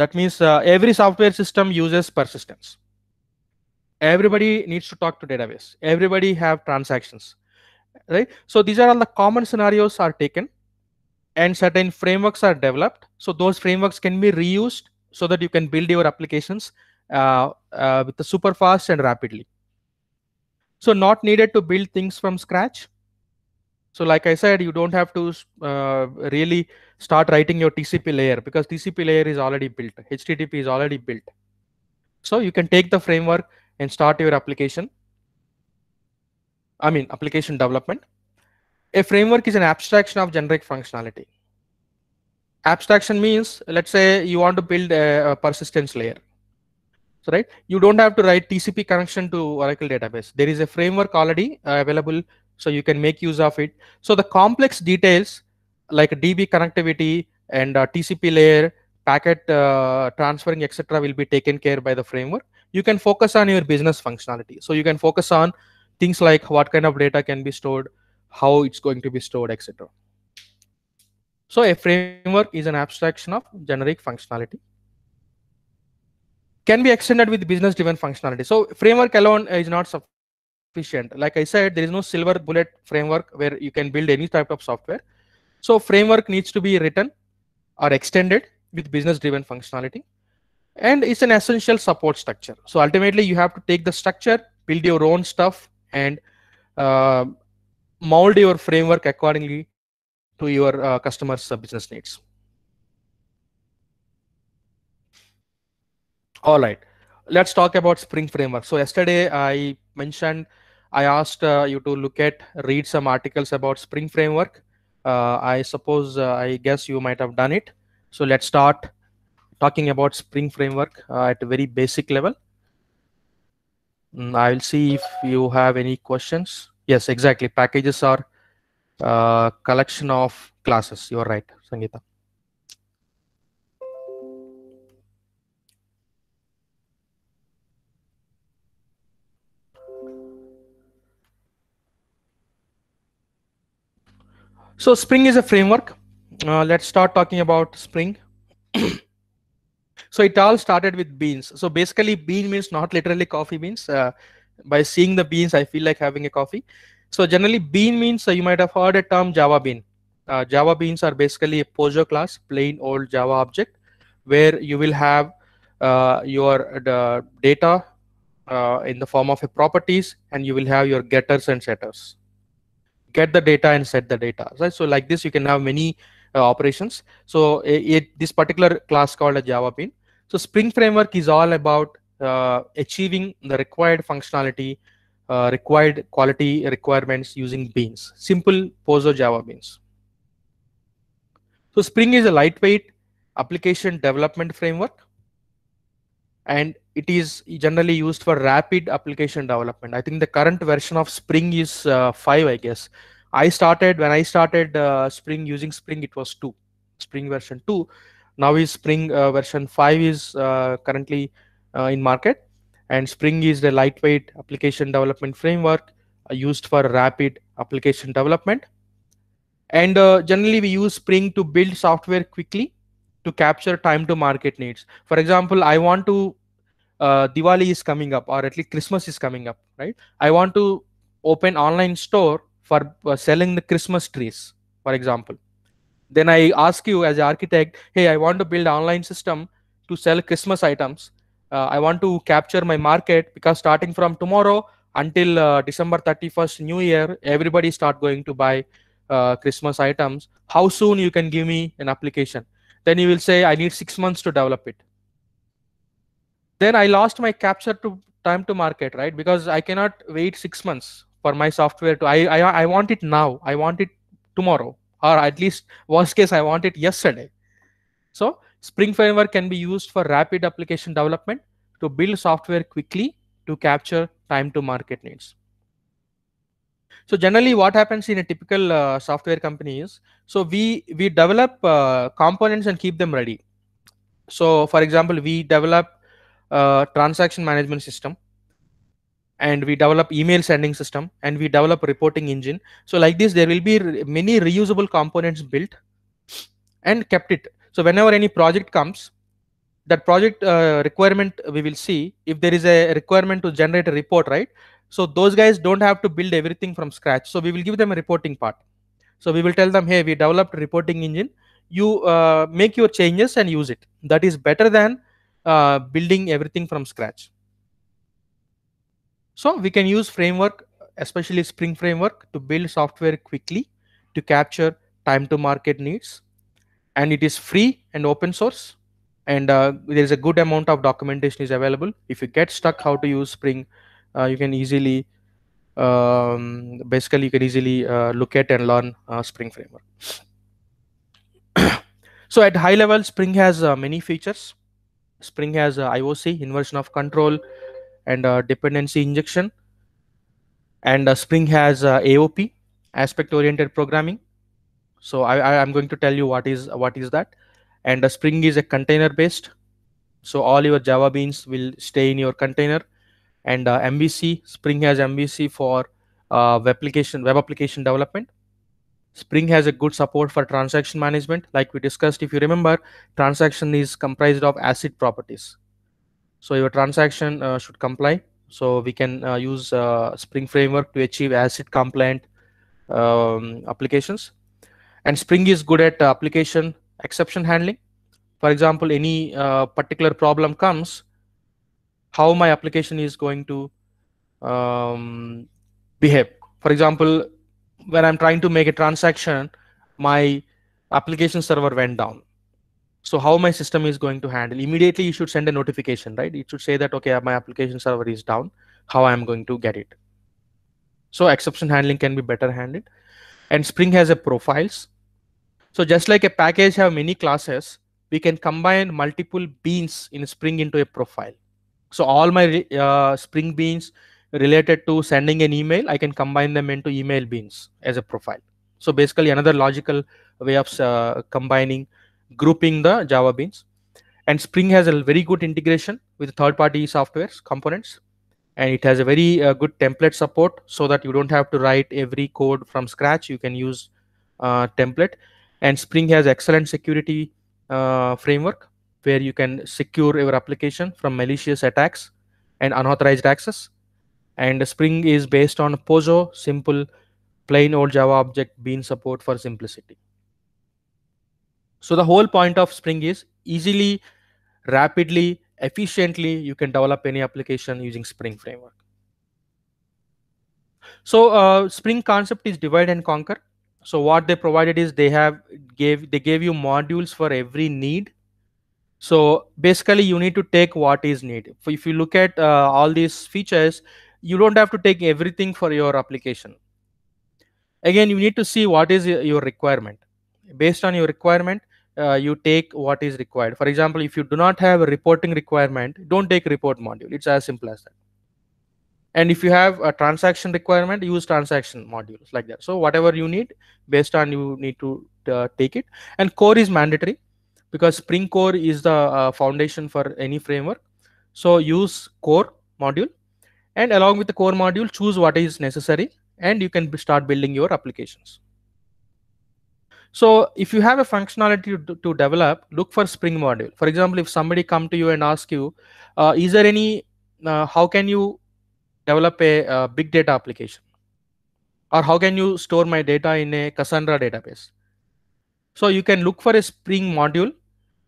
That means uh, every software system uses persistence. Everybody needs to talk to database. Everybody have transactions, right? So these are all the common scenarios are taken and certain frameworks are developed. So those frameworks can be reused so that you can build your applications uh, uh, with the super fast and rapidly. So not needed to build things from scratch so like I said, you don't have to uh, really start writing your TCP layer because TCP layer is already built. HTTP is already built. So you can take the framework and start your application. I mean, application development. A framework is an abstraction of generic functionality. Abstraction means, let's say you want to build a, a persistence layer. So, right, you don't have to write TCP connection to Oracle database. There is a framework already available so you can make use of it so the complex details like db connectivity and uh, tcp layer packet uh, transferring etc will be taken care by the framework you can focus on your business functionality so you can focus on things like what kind of data can be stored how it's going to be stored etc so a framework is an abstraction of generic functionality can be extended with business driven functionality so framework alone is not sufficient. Like I said, there is no silver bullet framework where you can build any type of software. So framework needs to be written or extended with business driven functionality. And it's an essential support structure. So ultimately you have to take the structure, build your own stuff and uh, mold your framework accordingly to your uh, customers business needs. All right, let's talk about Spring Framework. So yesterday I mentioned I asked uh, you to look at, read some articles about Spring Framework. Uh, I suppose, uh, I guess you might have done it. So let's start talking about Spring Framework at a very basic level. Mm, I'll see if you have any questions. Yes, exactly. Packages are uh, collection of classes. You're right, Sangeeta. So Spring is a framework. Uh, let's start talking about Spring. so it all started with beans. So basically bean means not literally coffee beans. Uh, by seeing the beans, I feel like having a coffee. So generally bean means uh, you might have heard a term Java bean. Uh, Java beans are basically a POJO class, plain old Java object, where you will have uh, your data uh, in the form of a properties and you will have your getters and setters get the data and set the data right so like this you can have many uh, operations so it, it, this particular class called a java bean so spring framework is all about uh, achieving the required functionality uh, required quality requirements using beans simple pozo java beans so spring is a lightweight application development framework and it is generally used for rapid application development. I think the current version of Spring is uh, five, I guess. I started when I started uh, Spring using Spring, it was two, Spring version two. Now is Spring uh, version five is uh, currently uh, in market, and Spring is the lightweight application development framework uh, used for rapid application development. And generally, we use Spring to build software quickly to capture time to market needs. For example, I want to uh, Diwali is coming up, or at least Christmas is coming up, right? I want to open online store for uh, selling the Christmas trees, for example. Then I ask you as an architect, hey, I want to build online system to sell Christmas items. Uh, I want to capture my market because starting from tomorrow until uh, December 31st, New Year, everybody start going to buy uh, Christmas items. How soon you can give me an application? Then you will say, I need six months to develop it. Then I lost my capture to time to market, right? Because I cannot wait six months for my software to, I, I, I want it now. I want it tomorrow, or at least worst case, I want it yesterday. So Spring Framework can be used for rapid application development to build software quickly to capture time to market needs. So generally what happens in a typical uh, software company is, so we, we develop uh, components and keep them ready. So for example, we develop uh, transaction management system and we develop email sending system and we develop reporting engine. So like this, there will be re many reusable components built and kept it. So whenever any project comes, that project uh, requirement we will see if there is a requirement to generate a report right so those guys don't have to build everything from scratch. So we will give them a reporting part. So we will tell them, hey, we developed a reporting engine. You uh, make your changes and use it. That is better than uh, building everything from scratch. So we can use framework, especially Spring Framework, to build software quickly to capture time to market needs. And it is free and open source. And uh, there is a good amount of documentation is available. If you get stuck how to use Spring, uh, you can easily um, basically you can easily uh, look at and learn uh, Spring Framework. so at high level, Spring has uh, many features. Spring has uh, IOC, inversion of control, and uh, dependency injection. And Spring has AOP, aspect-oriented programming. So I, am going to tell you what is what is that. And Spring is a container-based. So all your Java beans will stay in your container and uh, MVC. Spring has MVC for uh, web application web application development. Spring has a good support for transaction management. Like we discussed, if you remember, transaction is comprised of ACID properties. So your transaction uh, should comply. So we can uh, use uh, Spring framework to achieve ACID compliant um, applications. And Spring is good at uh, application exception handling. For example, any uh, particular problem comes, how my application is going to um, behave. For example, when I'm trying to make a transaction, my application server went down. So how my system is going to handle? Immediately, you should send a notification, right? It should say that, okay, my application server is down, how I'm going to get it. So exception handling can be better handled. And Spring has a profiles. So just like a package have many classes, we can combine multiple beans in Spring into a profile so all my uh, spring beans related to sending an email i can combine them into email beans as a profile so basically another logical way of uh, combining grouping the java beans and spring has a very good integration with third party softwares components and it has a very uh, good template support so that you don't have to write every code from scratch you can use uh, template and spring has excellent security uh, framework where you can secure your application from malicious attacks and unauthorized access. And Spring is based on Pozo, simple, plain old Java object bean support for simplicity. So the whole point of Spring is easily, rapidly, efficiently, you can develop any application using Spring framework. So uh, Spring concept is divide and conquer. So what they provided is they have gave they gave you modules for every need so basically, you need to take what is needed. If you look at uh, all these features, you don't have to take everything for your application. Again, you need to see what is your requirement. Based on your requirement, uh, you take what is required. For example, if you do not have a reporting requirement, don't take report module. It's as simple as that. And if you have a transaction requirement, use transaction modules like that. So whatever you need, based on you need to uh, take it. And core is mandatory because Spring Core is the uh, foundation for any framework. So use core module and along with the core module, choose what is necessary and you can start building your applications. So if you have a functionality to, to develop, look for Spring module. For example, if somebody come to you and ask you, uh, is there any, uh, how can you develop a, a uh, big data application? Or how can you store my data in a Cassandra database? So you can look for a Spring module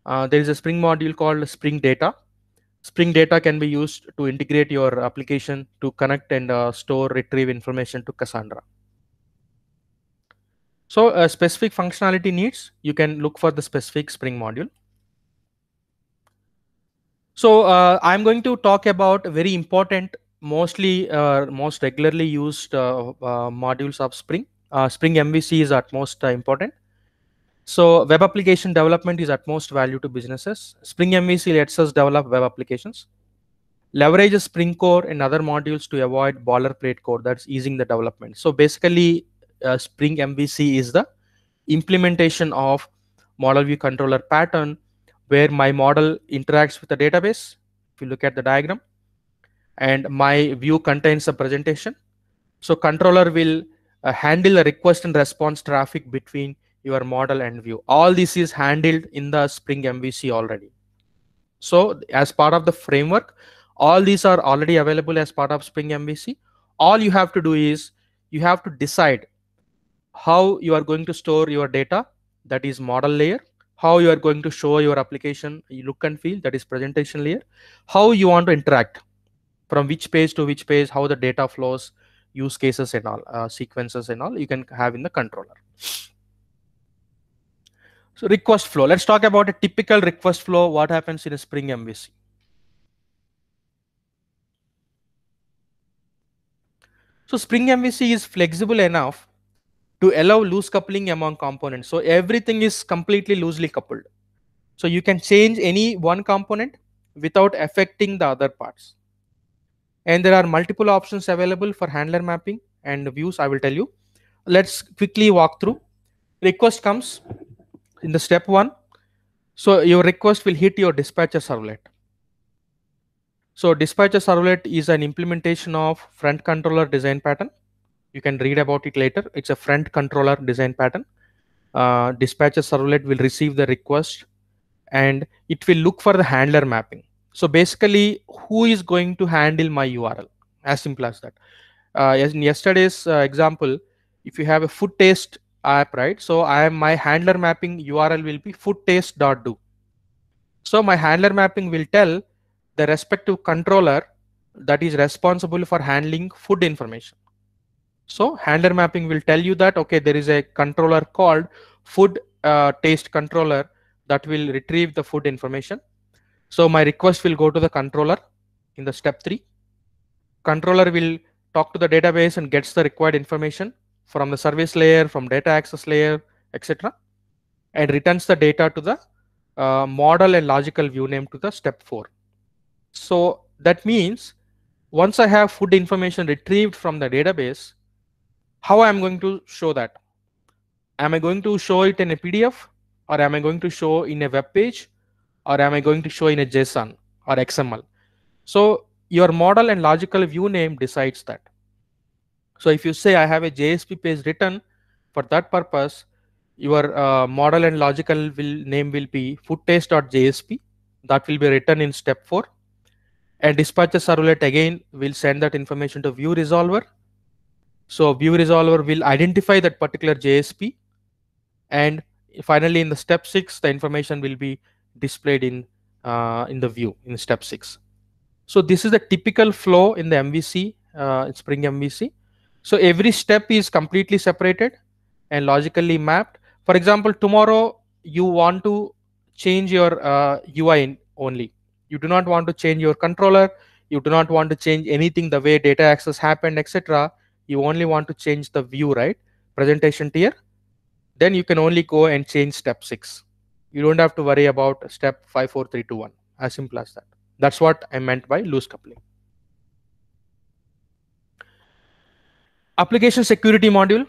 uh, there is a Spring module called Spring Data. Spring Data can be used to integrate your application to connect and uh, store, retrieve information to Cassandra. So uh, specific functionality needs, you can look for the specific Spring module. So uh, I'm going to talk about very important, mostly uh, most regularly used modules of Spring. Spring MVC is at most important. So web application development is at most value to businesses. Spring MVC lets us develop web applications. Leverage Spring Core and other modules to avoid boilerplate code that's easing the development. So basically, uh, Spring MVC is the implementation of model view controller pattern where my model interacts with the database. If you look at the diagram, and my view contains a presentation. So controller will uh, handle the request and response traffic between your model and view all this is handled in the spring mvc already so as part of the framework all these are already available as part of spring mvc all you have to do is you have to decide how you are going to store your data that is model layer how you are going to show your application look and feel that is presentation layer how you want to interact from which page to which page how the data flows use cases and all uh, sequences and all you can have in the controller so request flow. Let's talk about a typical request flow. What happens in a Spring MVC? So Spring MVC is flexible enough to allow loose coupling among components. So everything is completely loosely coupled. So you can change any one component without affecting the other parts. And there are multiple options available for handler mapping and views. I will tell you. Let's quickly walk through. Request comes, in the step one, so your request will hit your dispatcher servlet. So dispatcher servlet is an implementation of front controller design pattern. You can read about it later. It's a front controller design pattern. Uh, dispatcher servlet will receive the request and it will look for the handler mapping. So basically who is going to handle my URL as simple as that. Uh, as in yesterday's uh, example, if you have a food taste app, right? So I am my handler mapping URL will be do. So my handler mapping will tell the respective controller that is responsible for handling food information. So handler mapping will tell you that, okay, there is a controller called food uh, taste controller that will retrieve the food information. So my request will go to the controller in the step three. Controller will talk to the database and gets the required information from the service layer, from data access layer, etc. And returns the data to the uh, model and logical view name to the step four. So that means once I have food information retrieved from the database, how I'm going to show that? Am I going to show it in a PDF or am I going to show in a web page or am I going to show in a JSON or XML? So your model and logical view name decides that. So if you say I have a JSP page written for that purpose, your uh, model and logical will, name will be foottaste.jsp. That will be written in step four. And dispatcher servlet again will send that information to view resolver. So view resolver will identify that particular JSP. And finally, in the step six, the information will be displayed in uh, in the view in step six. So this is the typical flow in the MVC, uh, Spring MVC. So every step is completely separated and logically mapped. For example, tomorrow you want to change your uh, UI only. You do not want to change your controller. You do not want to change anything the way data access happened, etc. You only want to change the view, right? Presentation tier. Then you can only go and change step six. You don't have to worry about step five, four, three, two, one. As simple as that. That's what I meant by loose coupling. application security module.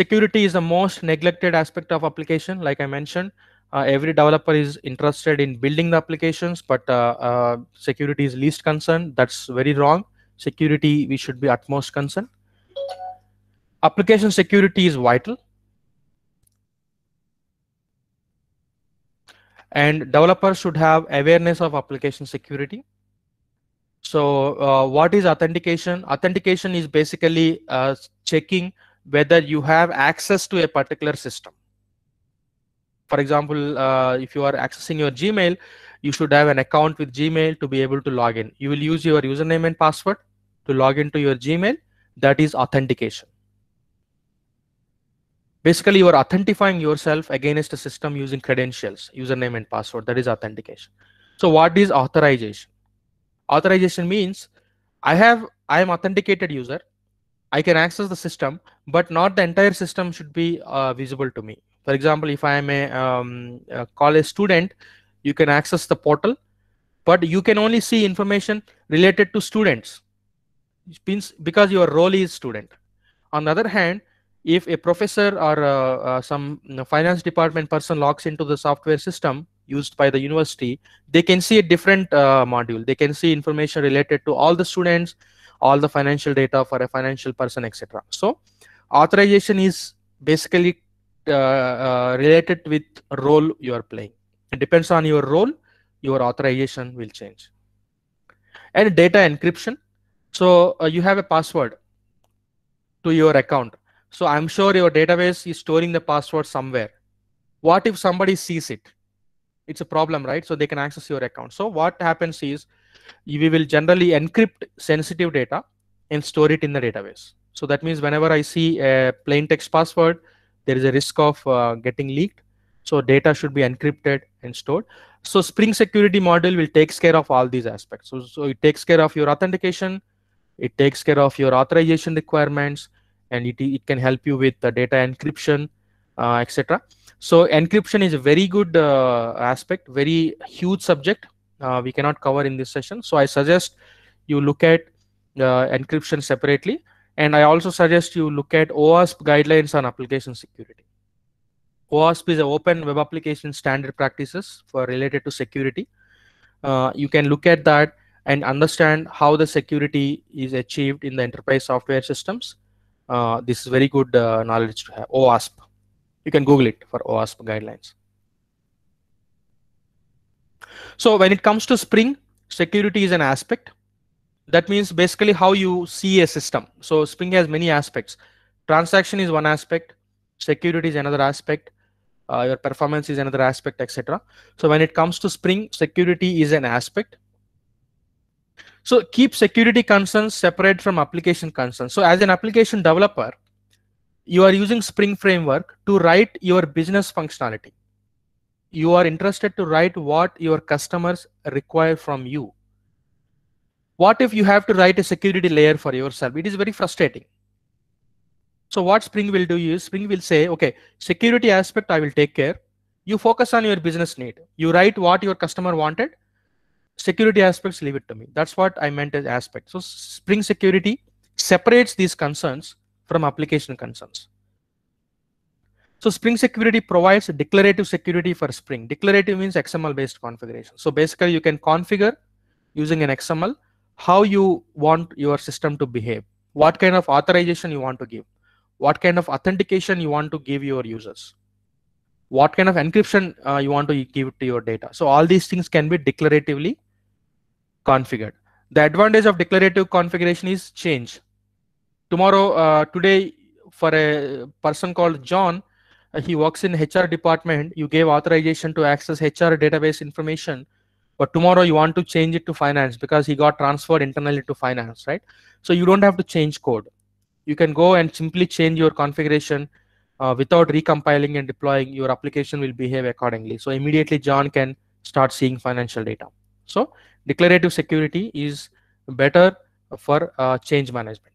Security is the most neglected aspect of application. Like I mentioned, uh, every developer is interested in building the applications, but uh, uh, security is least concern. That's very wrong. Security, we should be utmost concern. Application security is vital. and developers should have awareness of application security so uh, what is authentication? Authentication is basically uh, checking whether you have access to a particular system. For example, uh, if you are accessing your Gmail, you should have an account with Gmail to be able to log in. You will use your username and password to log into your Gmail. That is authentication. Basically, you are authentifying yourself against a system using credentials, username and password. That is authentication. So what is authorization? authorization means i have i am authenticated user i can access the system but not the entire system should be uh, visible to me for example if i am a, um, a college student you can access the portal but you can only see information related to students means because your role is student on the other hand if a professor or uh, uh, some you know, finance department person logs into the software system used by the university, they can see a different uh, module. They can see information related to all the students, all the financial data for a financial person, etc. So authorization is basically uh, uh, related with role you are playing. It depends on your role, your authorization will change. And data encryption. So uh, you have a password to your account. So I'm sure your database is storing the password somewhere. What if somebody sees it? it's a problem right so they can access your account so what happens is we will generally encrypt sensitive data and store it in the database so that means whenever i see a plain text password there is a risk of uh, getting leaked so data should be encrypted and stored so spring security model will take care of all these aspects so, so it takes care of your authentication it takes care of your authorization requirements and it, it can help you with the data encryption uh, etc so encryption is a very good uh, aspect, very huge subject uh, we cannot cover in this session. So I suggest you look at uh, encryption separately. And I also suggest you look at OWASP guidelines on application security. OWASP is an open web application standard practices for related to security. Uh, you can look at that and understand how the security is achieved in the enterprise software systems. Uh, this is very good uh, knowledge to have, OWASP. You can Google it for OWASP guidelines. So when it comes to Spring, security is an aspect. That means basically how you see a system. So Spring has many aspects. Transaction is one aspect. Security is another aspect. Uh, your performance is another aspect, etc. So when it comes to Spring, security is an aspect. So keep security concerns separate from application concerns. So as an application developer, you are using Spring Framework to write your business functionality. You are interested to write what your customers require from you. What if you have to write a security layer for yourself? It is very frustrating. So what Spring will do is Spring will say, okay, security aspect I will take care. You focus on your business need. You write what your customer wanted. Security aspects, leave it to me. That's what I meant as aspect. So Spring Security separates these concerns from application concerns. So Spring Security provides declarative security for Spring. Declarative means XML-based configuration. So basically, you can configure using an XML how you want your system to behave, what kind of authorization you want to give, what kind of authentication you want to give your users, what kind of encryption uh, you want to give to your data. So all these things can be declaratively configured. The advantage of declarative configuration is change tomorrow uh, today for a person called john uh, he works in hr department you gave authorization to access hr database information but tomorrow you want to change it to finance because he got transferred internally to finance right so you don't have to change code you can go and simply change your configuration uh, without recompiling and deploying your application will behave accordingly so immediately john can start seeing financial data so declarative security is better for uh, change management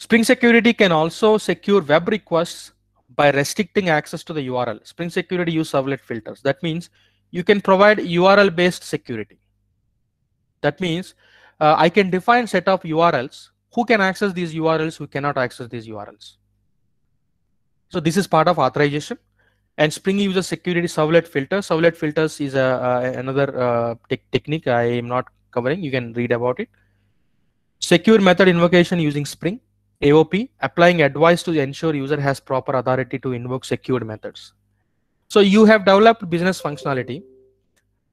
Spring Security can also secure web requests by restricting access to the URL. Spring Security use servlet filters. That means you can provide URL based security. That means uh, I can define set of URLs who can access these URLs, who cannot access these URLs. So this is part of authorization and Spring uses security servlet filter. Servlet filters is a, another uh, te technique I am not covering. You can read about it. Secure method invocation using Spring AOP, applying advice to ensure user has proper authority to invoke secured methods. So you have developed business functionality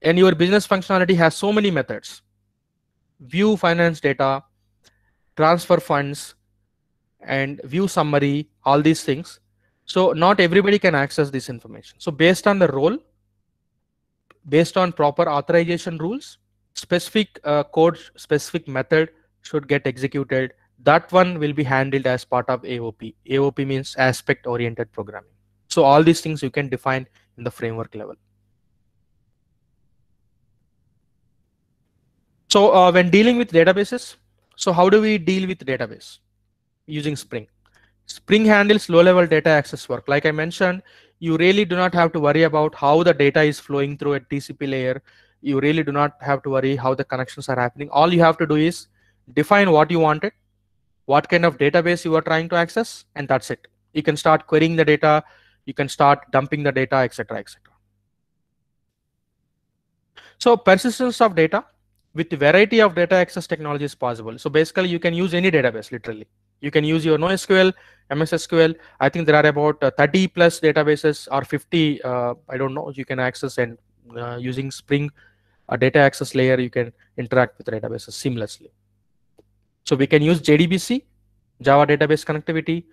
and your business functionality has so many methods. View finance data, transfer funds, and view summary, all these things. So not everybody can access this information. So based on the role, based on proper authorization rules, specific uh, code, specific method should get executed that one will be handled as part of AOP. AOP means aspect oriented programming. So all these things you can define in the framework level. So uh, when dealing with databases, so how do we deal with database using Spring? Spring handles low level data access work. Like I mentioned, you really do not have to worry about how the data is flowing through a TCP layer. You really do not have to worry how the connections are happening. All you have to do is define what you wanted what kind of database you are trying to access, and that's it. You can start querying the data, you can start dumping the data, etc., etc. So persistence of data with variety of data access technologies possible. So basically, you can use any database literally. You can use your NoSQL, MS SQL. I think there are about uh, 30 plus databases or 50. Uh, I don't know. You can access and uh, using Spring a data access layer, you can interact with databases seamlessly. So we can use JDBC, Java Database Connectivity,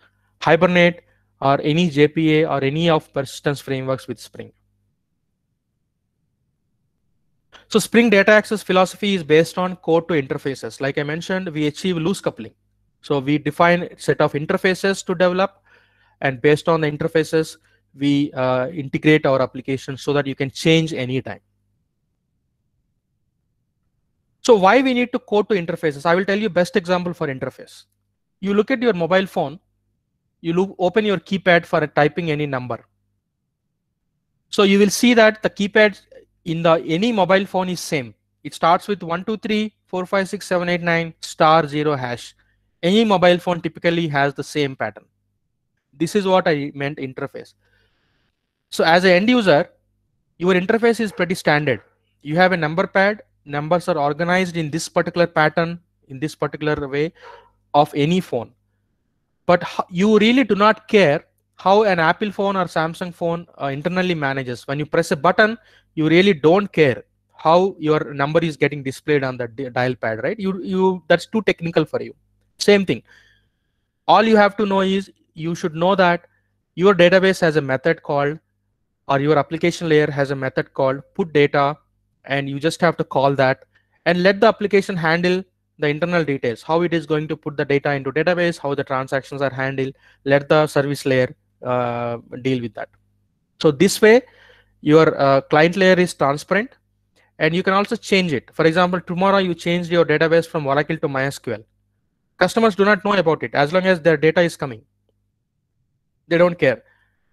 Hibernate, or any JPA or any of persistence frameworks with Spring. So Spring data access philosophy is based on code to interfaces. Like I mentioned, we achieve loose coupling. So we define set of interfaces to develop and based on the interfaces, we uh, integrate our application so that you can change anytime. So why we need to code to interfaces? I will tell you best example for interface. You look at your mobile phone, you look, open your keypad for typing any number. So you will see that the keypad in the any mobile phone is same. It starts with 1, 2, 3, 4, 5, 6, 7, 8, 9, star 0 hash. Any mobile phone typically has the same pattern. This is what I meant interface. So as an end user, your interface is pretty standard. You have a number pad numbers are organized in this particular pattern in this particular way of any phone but you really do not care how an apple phone or samsung phone uh, internally manages when you press a button you really don't care how your number is getting displayed on the dial pad right you you that's too technical for you same thing all you have to know is you should know that your database has a method called or your application layer has a method called put data and you just have to call that and let the application handle the internal details how it is going to put the data into database how the transactions are handled let the service layer uh, deal with that so this way your uh, client layer is transparent and you can also change it for example tomorrow you changed your database from oracle to mysql customers do not know about it as long as their data is coming they don't care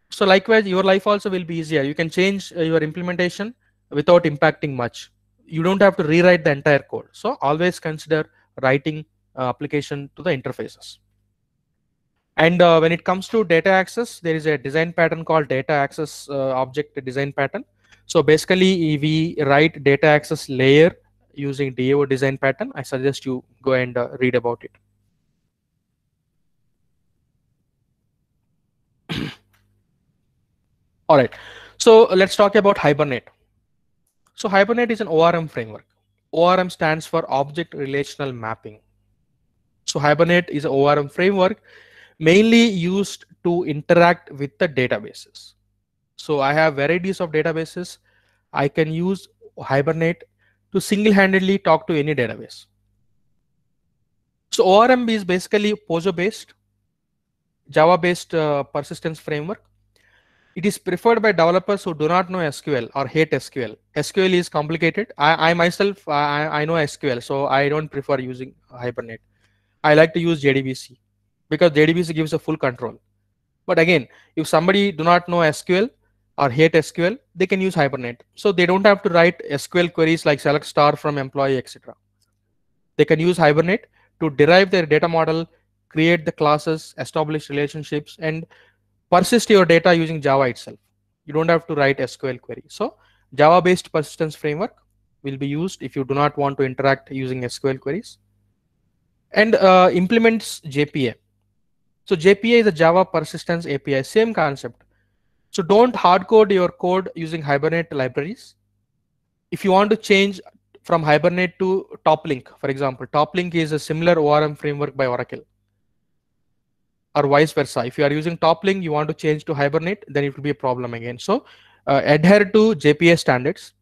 so likewise your life also will be easier you can change uh, your implementation without impacting much. You don't have to rewrite the entire code. So always consider writing uh, application to the interfaces. And uh, when it comes to data access, there is a design pattern called data access uh, object design pattern. So basically we write data access layer using DAO design pattern. I suggest you go and uh, read about it. All right. So let's talk about Hibernate. So Hibernate is an ORM framework. ORM stands for Object Relational Mapping. So Hibernate is an ORM framework mainly used to interact with the databases. So I have varieties of databases. I can use Hibernate to single-handedly talk to any database. So ORM is basically POSO-based, Java-based uh, persistence framework. It is preferred by developers who do not know SQL or hate SQL. SQL is complicated. I, I myself, I, I know SQL, so I don't prefer using Hibernate. I like to use JDBC because JDBC gives a full control. But again, if somebody do not know SQL or hate SQL, they can use Hibernate. So they don't have to write SQL queries like select star from employee, etc. They can use Hibernate to derive their data model, create the classes, establish relationships, and persist your data using Java itself. You don't have to write SQL query. So Java-based persistence framework will be used if you do not want to interact using SQL queries. And uh, implements JPA. So JPA is a Java persistence API, same concept. So don't hard code your code using Hibernate libraries. If you want to change from Hibernate to Toplink, for example, Toplink is a similar ORM framework by Oracle or vice versa. If you are using Toplink, you want to change to Hibernate, then it will be a problem again. So uh, adhere to JPA standards.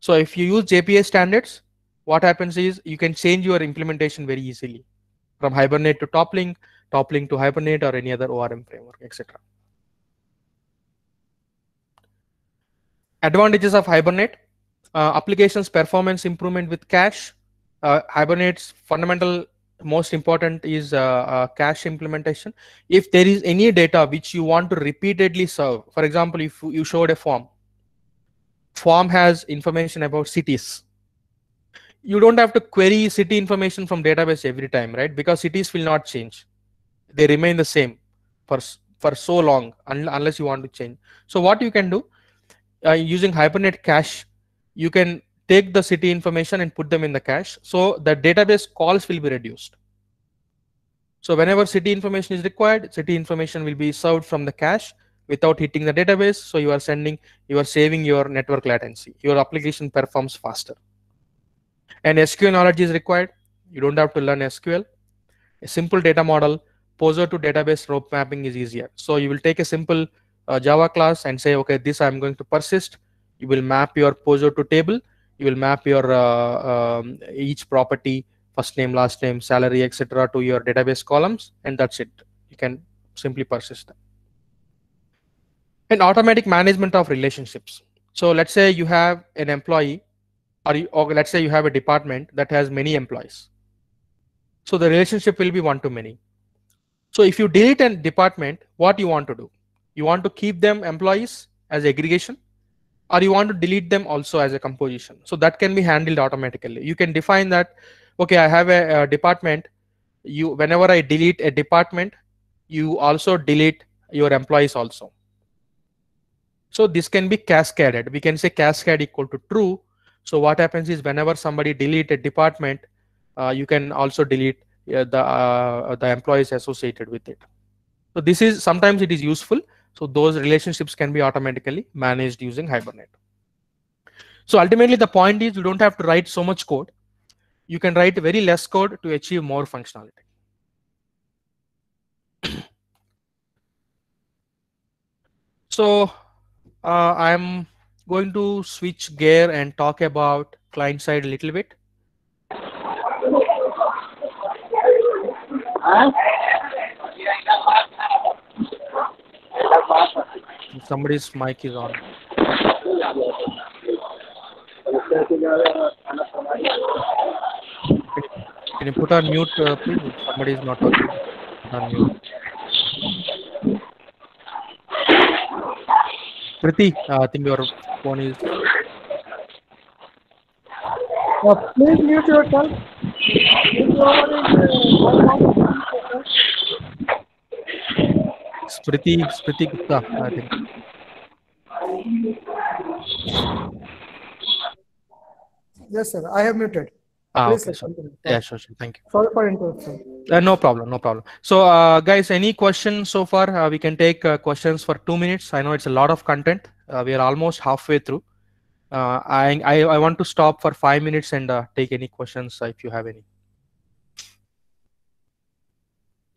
So if you use JPA standards, what happens is you can change your implementation very easily from Hibernate to Toplink, Toplink to Hibernate or any other ORM framework, etc. Advantages of Hibernate, uh, applications performance improvement with cache, uh, Hibernate's fundamental most important is uh, uh, cache implementation. If there is any data which you want to repeatedly serve, for example, if you showed a form, form has information about cities. You don't have to query city information from database every time, right? Because cities will not change. They remain the same for, for so long un unless you want to change. So what you can do uh, using Hibernate cache, you can take the city information and put them in the cache. So the database calls will be reduced. So whenever city information is required, city information will be served from the cache without hitting the database. So you are sending, you are saving your network latency. Your application performs faster. And SQL knowledge is required. You don't have to learn SQL. A simple data model, poser to database rope mapping is easier. So you will take a simple uh, Java class and say, okay, this I'm going to persist. You will map your poser to table you will map your uh, um, each property first name last name salary etc to your database columns and that's it you can simply persist that and automatic management of relationships so let's say you have an employee or, you, or let's say you have a department that has many employees so the relationship will be one to many so if you delete a department what you want to do you want to keep them employees as aggregation or you want to delete them also as a composition. So that can be handled automatically. You can define that, okay, I have a, a department. You, whenever I delete a department, you also delete your employees also. So this can be cascaded. We can say cascade equal to true. So what happens is whenever somebody delete a department, uh, you can also delete uh, the uh, the employees associated with it. So this is sometimes it is useful. So those relationships can be automatically managed using Hibernate. So ultimately the point is you don't have to write so much code. You can write very less code to achieve more functionality. So uh, I'm going to switch gear and talk about client side a little bit. Huh? Somebody's mic is on. Can you put on mute, uh, please? Somebody is not talking. On mute. priti uh, I think your phone is. Uh, please mute yourself. Spriti Spriti Gupta, I think. Yes, sir. I have muted. Ah, okay, sir. Yeah, sure, sure. Thank you. Sorry for interruption. Uh, no problem, no problem. So, uh, guys, any questions so far? Uh, we can take uh, questions for two minutes. I know it's a lot of content. Uh, we are almost halfway through. Uh, I, I, I want to stop for five minutes and take any questions if you have any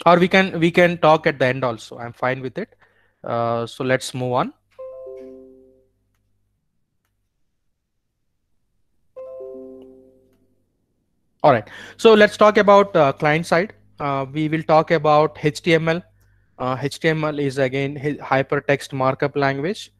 or we can we can talk at the end also i'm fine with it uh, so let's move on all right so let's talk about uh, client side uh, we will talk about html html uh, is again hypertext markup language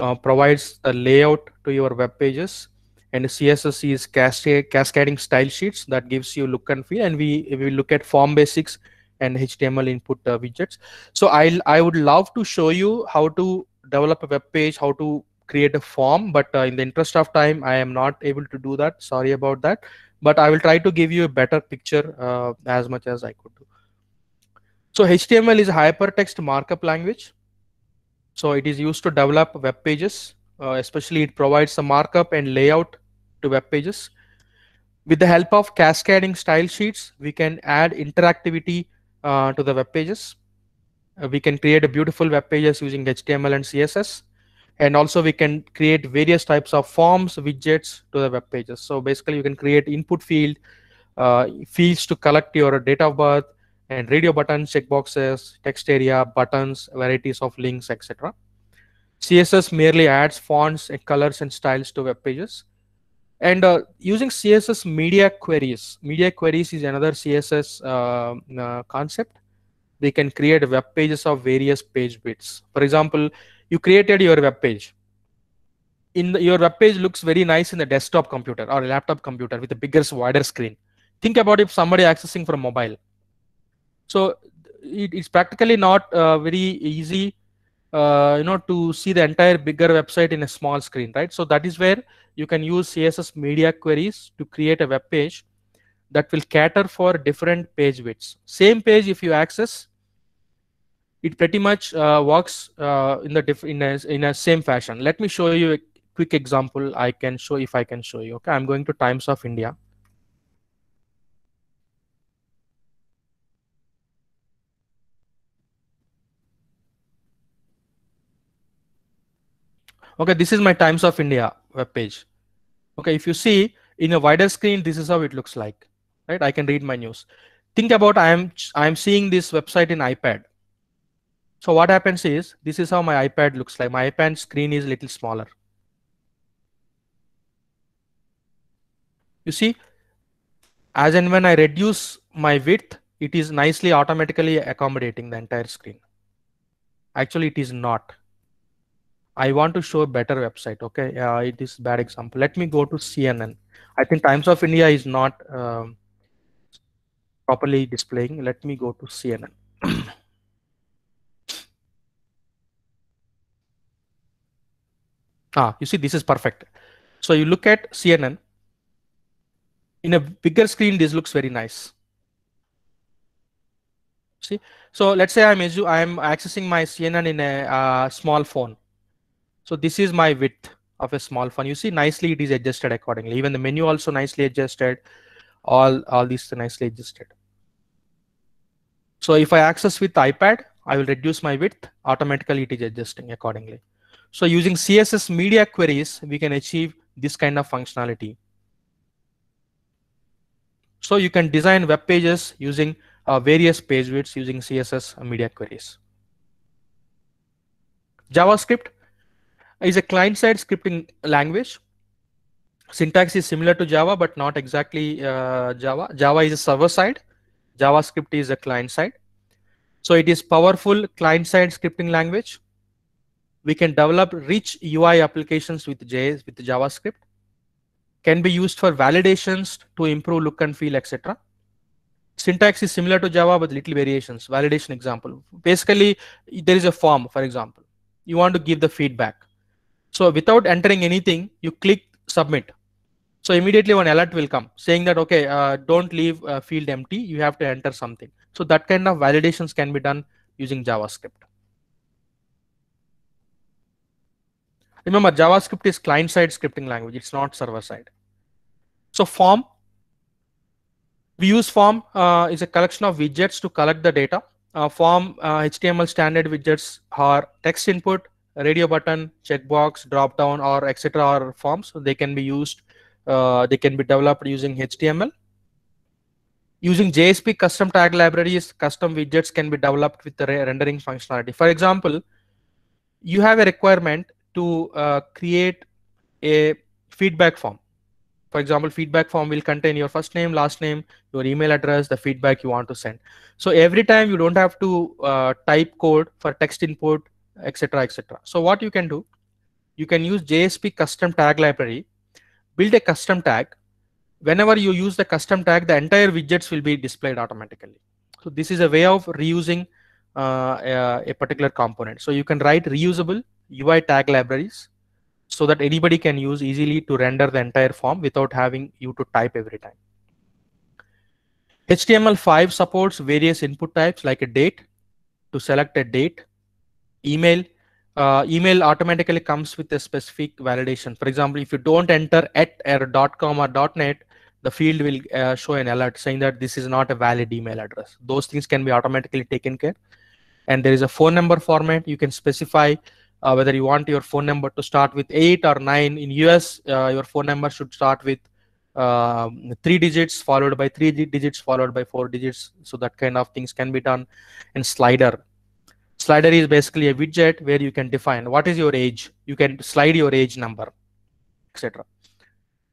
uh, provides a layout to your web pages and css is cascading style sheets that gives you look and feel and we we look at form basics and HTML input uh, widgets. So I'll, I would love to show you how to develop a web page, how to create a form, but uh, in the interest of time, I am not able to do that. Sorry about that. But I will try to give you a better picture uh, as much as I could do. So HTML is hypertext markup language. So it is used to develop web pages, uh, especially it provides a markup and layout to web pages. With the help of cascading style sheets, we can add interactivity uh, to the web pages. Uh, we can create beautiful web pages using HTML and CSS. And also we can create various types of forms, widgets to the web pages. So basically you can create input field, uh, fields to collect your date of birth, and radio buttons, checkboxes, text area, buttons, varieties of links, etc. CSS merely adds fonts, and colors, and styles to web pages and uh, using css media queries media queries is another css uh, uh, concept they can create web pages of various page bits for example you created your web page in the, your web page looks very nice in the desktop computer or laptop computer with a bigger wider screen think about if somebody accessing from mobile so it's practically not uh, very easy uh, you know to see the entire bigger website in a small screen right so that is where you can use css media queries to create a web page that will cater for different page widths same page if you access it pretty much uh, works uh, in the diff in a, in a same fashion let me show you a quick example i can show if i can show you okay i'm going to times of india Okay, this is my Times of India web page. Okay, if you see in a wider screen, this is how it looks like, right? I can read my news. Think about I am I am seeing this website in iPad. So what happens is this is how my iPad looks like. My iPad screen is little smaller. You see, as and when I reduce my width, it is nicely automatically accommodating the entire screen. Actually, it is not. I want to show a better website. Okay, uh, it is bad example. Let me go to CNN. I think Times of India is not um, properly displaying. Let me go to CNN. ah, you see, this is perfect. So you look at CNN. In a bigger screen, this looks very nice. See, so let's say I'm I'm accessing my CNN in a uh, small phone so this is my width of a small font. You see nicely it is adjusted accordingly. Even the menu also nicely adjusted. All, all these are nicely adjusted. So if I access with iPad, I will reduce my width. Automatically it is adjusting accordingly. So using CSS media queries, we can achieve this kind of functionality. So you can design web pages using uh, various page widths using CSS media queries. JavaScript, is a client-side scripting language. Syntax is similar to Java, but not exactly uh, Java. Java is a server-side. JavaScript is a client-side. So it is powerful client-side scripting language. We can develop rich UI applications with JS with JavaScript. Can be used for validations to improve look and feel, etc syntax is similar to Java with little variations. Validation example. Basically, there is a form, for example. You want to give the feedback. So without entering anything, you click submit. So immediately one alert will come saying that, okay, uh, don't leave uh, field empty. You have to enter something. So that kind of validations can be done using JavaScript. Remember, JavaScript is client-side scripting language. It's not server-side. So form, we use form uh, is a collection of widgets to collect the data. Uh, form uh, HTML standard widgets are text input, radio button, checkbox, drop down, or etc. are forms. They can be used. Uh, they can be developed using HTML. Using JSP custom tag libraries, custom widgets can be developed with the rendering functionality. For example, you have a requirement to uh, create a feedback form. For example, feedback form will contain your first name, last name, your email address, the feedback you want to send. So every time you don't have to uh, type code for text input, etc etc so what you can do you can use JSP custom tag library build a custom tag whenever you use the custom tag the entire widgets will be displayed automatically so this is a way of reusing uh, a, a particular component so you can write reusable UI tag libraries so that anybody can use easily to render the entire form without having you to type every time. HTML5 supports various input types like a date to select a date email uh, email automatically comes with a specific validation for example if you don't enter at or dot com or dot net the field will uh, show an alert saying that this is not a valid email address those things can be automatically taken care and there is a phone number format you can specify uh, whether you want your phone number to start with 8 or 9 in us uh, your phone number should start with um, three digits followed by three digits followed by four digits so that kind of things can be done and slider slider is basically a widget where you can define what is your age you can slide your age number etc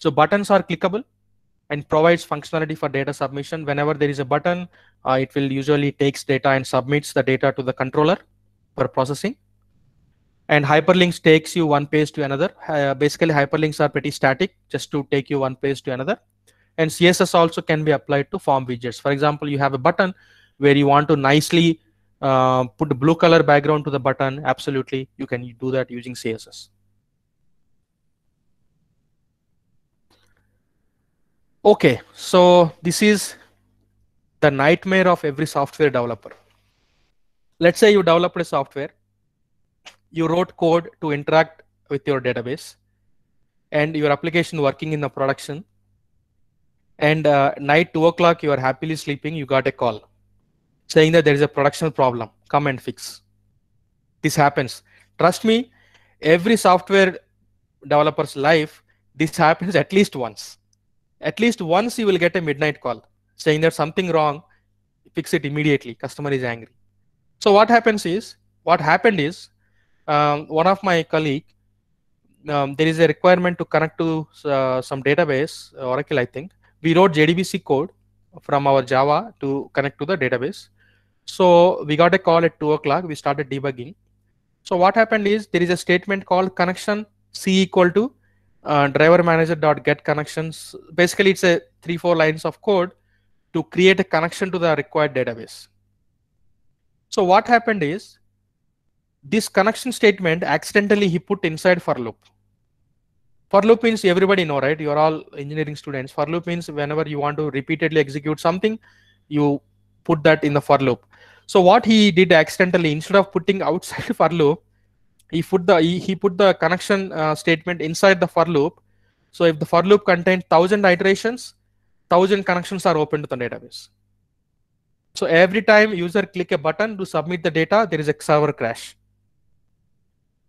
so buttons are clickable and provides functionality for data submission whenever there is a button uh, it will usually takes data and submits the data to the controller for processing and hyperlinks takes you one page to another uh, basically hyperlinks are pretty static just to take you one page to another and css also can be applied to form widgets for example you have a button where you want to nicely uh, put the blue color background to the button. Absolutely, you can do that using CSS. Okay, so this is the nightmare of every software developer. Let's say you developed a software, you wrote code to interact with your database and your application working in the production and uh, night two o'clock you are happily sleeping you got a call saying that there is a production problem, come and fix. This happens. Trust me, every software developer's life, this happens at least once. At least once you will get a midnight call saying there's something wrong, fix it immediately. Customer is angry. So what happens is, what happened is, um, one of my colleague, um, there is a requirement to connect to uh, some database, Oracle, I think. We wrote JDBC code from our Java to connect to the database. So we got a call at two o'clock. We started debugging. So what happened is there is a statement called connection c equal to uh, driver manager dot get connections. Basically, it's a three four lines of code to create a connection to the required database. So what happened is this connection statement accidentally he put inside for loop. For loop means everybody know, right? You're all engineering students. For loop means whenever you want to repeatedly execute something, you put that in the for loop. So what he did accidentally, instead of putting outside for loop, he put the he, he put the connection uh, statement inside the for loop. So if the for loop contains thousand iterations, thousand connections are open to the database. So every time user click a button to submit the data, there is a server crash.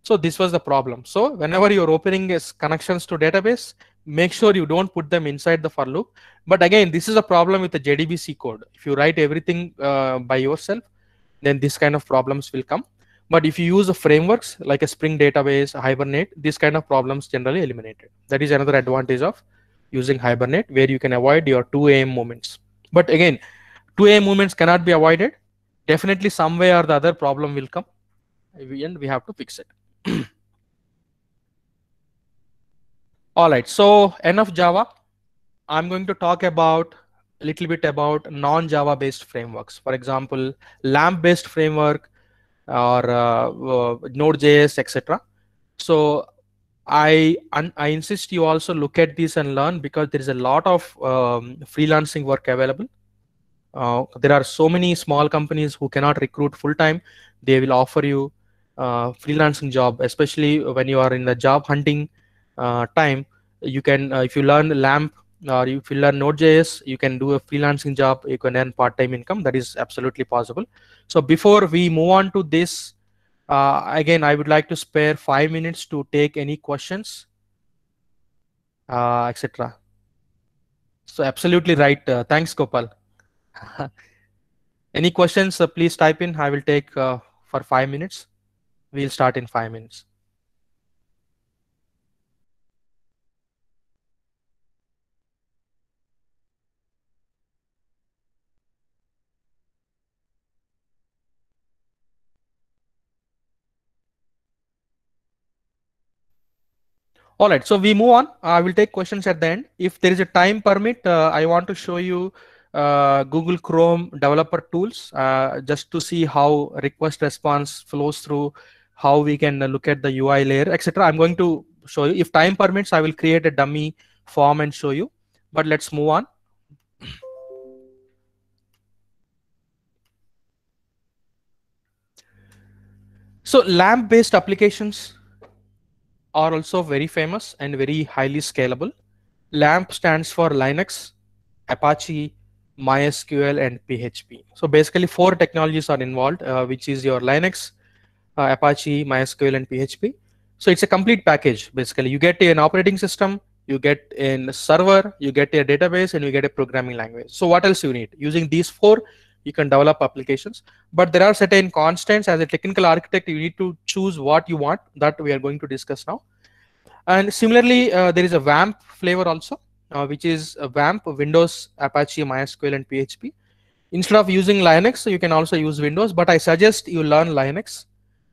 So this was the problem. So whenever you're opening connections to database, make sure you don't put them inside the for loop. But again, this is a problem with the JDBC code. If you write everything uh, by yourself, then this kind of problems will come. But if you use the frameworks like a Spring database, Hibernate, this kind of problems generally eliminated. That is another advantage of using Hibernate where you can avoid your 2 a.m. moments. But again, 2 a.m. moments cannot be avoided. Definitely some way or the other problem will come and we have to fix it. All right, so enough Java. I'm going to talk about a little bit about non-Java based frameworks. For example, LAMP based framework or uh, uh, Node.js, etc. So I I insist you also look at these and learn because there is a lot of um, freelancing work available. Uh, there are so many small companies who cannot recruit full time. They will offer you a uh, freelancing job, especially when you are in the job hunting uh, time you can uh, if you learn lamp or if you learn node.js you can do a freelancing job you can earn part-time income that is absolutely possible so before we move on to this uh, again i would like to spare five minutes to take any questions etc so absolutely right thanks gopal any questions uh, please type in i will take uh, for five minutes we'll start in five minutes All right, so we move on. I will take questions at the end. If there is a time permit, uh, I want to show you uh, Google Chrome developer tools uh, just to see how request response flows through, how we can look at the UI layer, etc. I'm going to show you. If time permits, I will create a dummy form and show you. But let's move on. So LAMP based applications are also very famous and very highly scalable. LAMP stands for Linux, Apache, MySQL, and PHP. So basically four technologies are involved, uh, which is your Linux, uh, Apache, MySQL, and PHP. So it's a complete package. Basically, you get an operating system, you get a server, you get a database, and you get a programming language. So what else you need? Using these four, you can develop applications but there are certain constants as a technical architect you need to choose what you want that we are going to discuss now and similarly uh, there is a vamp flavor also uh, which is a vamp windows apache mysql and php instead of using linux you can also use windows but i suggest you learn linux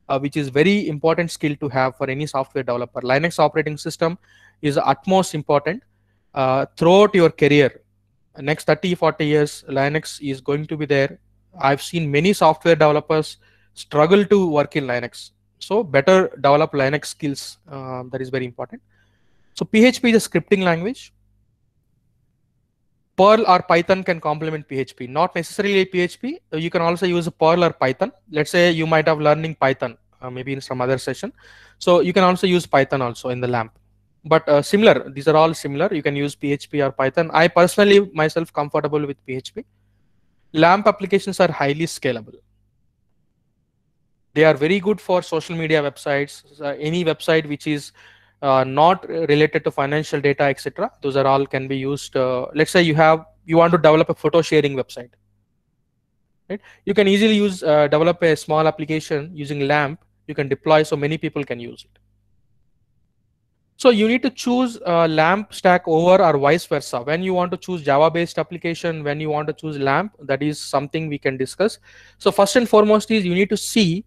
uh, which is very important skill to have for any software developer linux operating system is utmost important uh, throughout your career next 30 40 years linux is going to be there i've seen many software developers struggle to work in linux so better develop linux skills uh, that is very important so php is a scripting language perl or python can complement php not necessarily php uh, you can also use perl or python let's say you might have learning python uh, maybe in some other session so you can also use python also in the lamp but uh, similar these are all similar you can use php or python i personally myself comfortable with php lamp applications are highly scalable they are very good for social media websites uh, any website which is uh, not related to financial data etc those are all can be used uh, let's say you have you want to develop a photo sharing website right you can easily use uh, develop a small application using lamp you can deploy so many people can use it so you need to choose a LAMP stack over or vice versa. When you want to choose Java-based application, when you want to choose LAMP, that is something we can discuss. So first and foremost is you need to see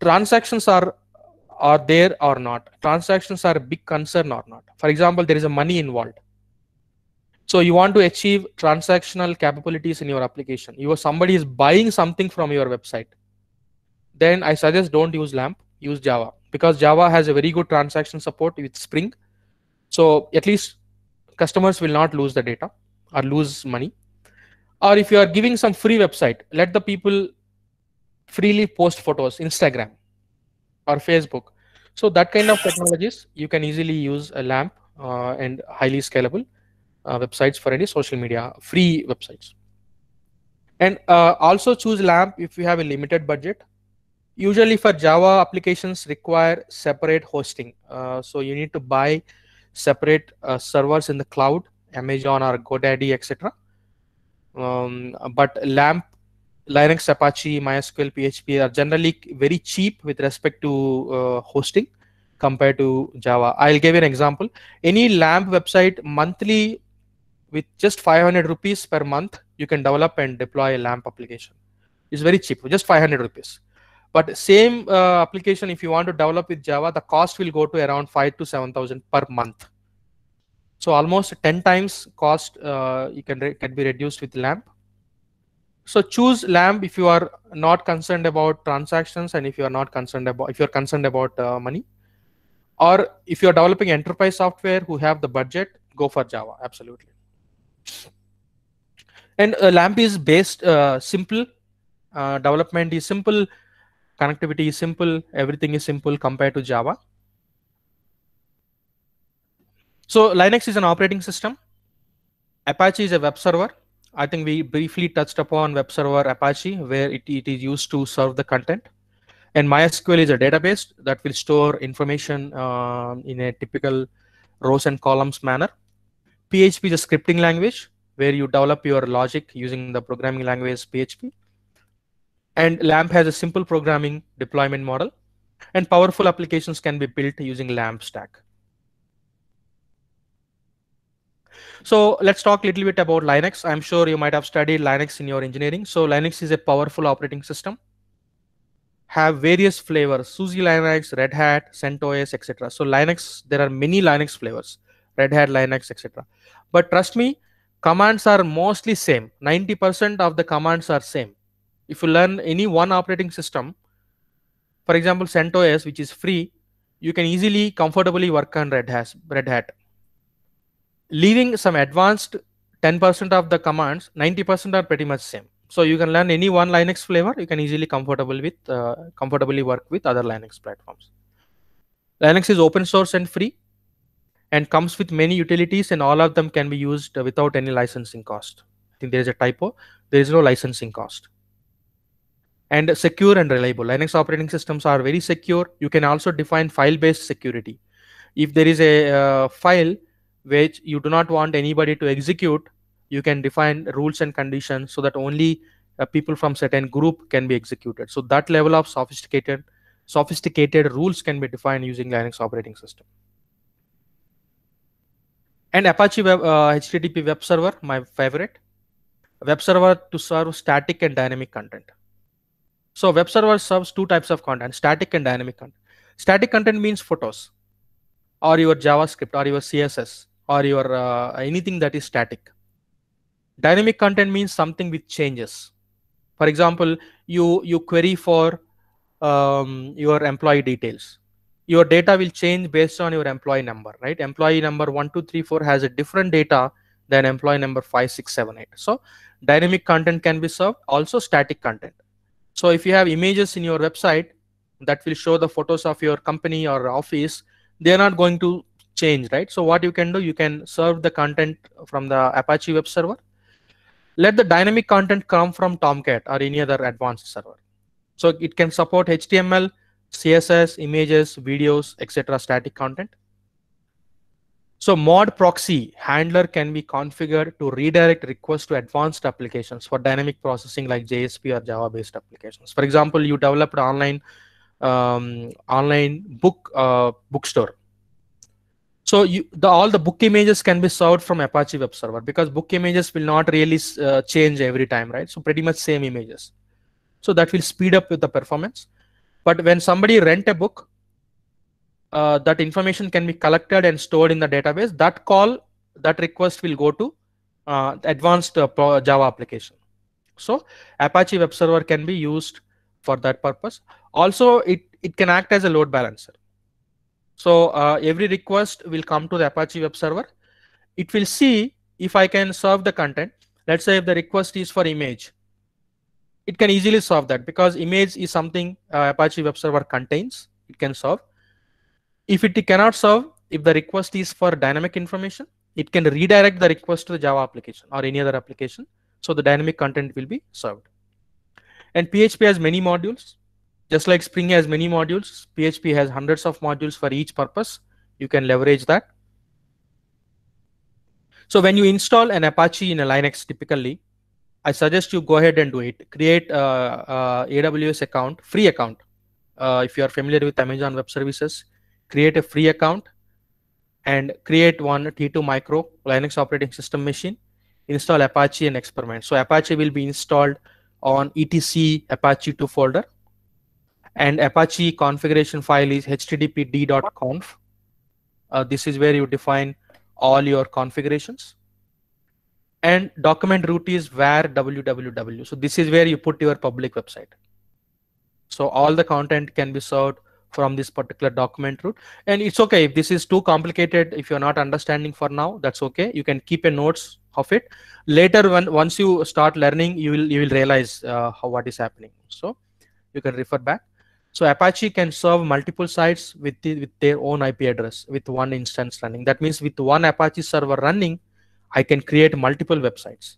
transactions are are there or not. Transactions are a big concern or not. For example, there is a money involved. So you want to achieve transactional capabilities in your application. You somebody is buying something from your website. Then I suggest don't use LAMP, use Java because Java has a very good transaction support with Spring. So at least customers will not lose the data or lose money. Or if you are giving some free website, let the people freely post photos, Instagram or Facebook. So that kind of technologies, you can easily use a LAMP uh, and highly scalable uh, websites for any social media, free websites. And uh, also choose LAMP if you have a limited budget usually for java applications require separate hosting uh, so you need to buy separate uh, servers in the cloud amazon or godaddy etc um, but lamp linux apache mysql php are generally very cheap with respect to uh, hosting compared to java i'll give you an example any lamp website monthly with just 500 rupees per month you can develop and deploy a lamp application it's very cheap just 500 rupees but same uh, application if you want to develop with java the cost will go to around 5 to 7000 per month so almost 10 times cost uh, you can can be reduced with lamp so choose lamp if you are not concerned about transactions and if you are not concerned about if you are concerned about uh, money or if you are developing enterprise software who have the budget go for java absolutely and uh, lamp is based uh, simple uh, development is simple connectivity is simple, everything is simple compared to Java. So Linux is an operating system. Apache is a web server. I think we briefly touched upon web server Apache, where it, it is used to serve the content. And MySQL is a database that will store information uh, in a typical rows and columns manner. PHP is a scripting language where you develop your logic using the programming language PHP. And LAMP has a simple programming deployment model, and powerful applications can be built using LAMP stack. So let's talk a little bit about Linux. I'm sure you might have studied Linux in your engineering. So Linux is a powerful operating system. Have various flavors, SUSE Linux, Red Hat, CentOS, etc. So Linux, there are many Linux flavors, Red Hat, Linux, etc. But trust me, commands are mostly same. 90% of the commands are same if you learn any one operating system, for example, CentOS, which is free, you can easily, comfortably work on Red Hat. Red Hat. Leaving some advanced 10% of the commands, 90% are pretty much same. So you can learn any one Linux flavor. You can easily comfortable with, uh, comfortably work with other Linux platforms. Linux is open source and free and comes with many utilities and all of them can be used without any licensing cost. I think there is a typo. There is no licensing cost and secure and reliable. Linux operating systems are very secure. You can also define file-based security. If there is a uh, file which you do not want anybody to execute, you can define rules and conditions so that only uh, people from certain group can be executed. So that level of sophisticated sophisticated rules can be defined using Linux operating system. And Apache web, uh, HTTP web server, my favorite web server to serve static and dynamic content. So web server serves two types of content, static and dynamic content. Static content means photos or your JavaScript or your CSS or your uh, anything that is static. Dynamic content means something with changes. For example, you, you query for um, your employee details. Your data will change based on your employee number, right? Employee number 1234 has a different data than employee number 5678. So dynamic content can be served, also static content. So if you have images in your website that will show the photos of your company or office, they're not going to change, right? So what you can do, you can serve the content from the Apache web server. Let the dynamic content come from Tomcat or any other advanced server. So it can support HTML, CSS, images, videos, etc. static content. So mod proxy handler can be configured to redirect requests to advanced applications for dynamic processing like JSP or Java based applications. For example, you developed online um, online book uh, bookstore. So you, the, all the book images can be served from Apache web server because book images will not really uh, change every time, right? So pretty much same images. So that will speed up with the performance. But when somebody rent a book, uh, that information can be collected and stored in the database, that call, that request will go to uh, advanced uh, Java application. So Apache Web Server can be used for that purpose. Also, it, it can act as a load balancer. So uh, every request will come to the Apache Web Server. It will see if I can serve the content. Let's say if the request is for image, it can easily serve that because image is something uh, Apache Web Server contains, it can serve if it cannot serve, if the request is for dynamic information, it can redirect the request to the Java application or any other application. So the dynamic content will be served. And PHP has many modules. Just like Spring has many modules, PHP has hundreds of modules for each purpose. You can leverage that. So when you install an Apache in a Linux, typically, I suggest you go ahead and do it. Create a, a AWS account, free account. Uh, if you are familiar with Amazon Web Services, create a free account and create one T2 micro Linux operating system machine, install Apache and experiment. So Apache will be installed on etc Apache 2 folder and Apache configuration file is httpd.conf. Uh, this is where you define all your configurations and document root is where www. So this is where you put your public website. So all the content can be served from this particular document root and it's okay if this is too complicated if you're not understanding for now that's okay you can keep a notes of it later when once you start learning you will you will realize uh, how what is happening so you can refer back so apache can serve multiple sites with the, with their own ip address with one instance running that means with one apache server running i can create multiple websites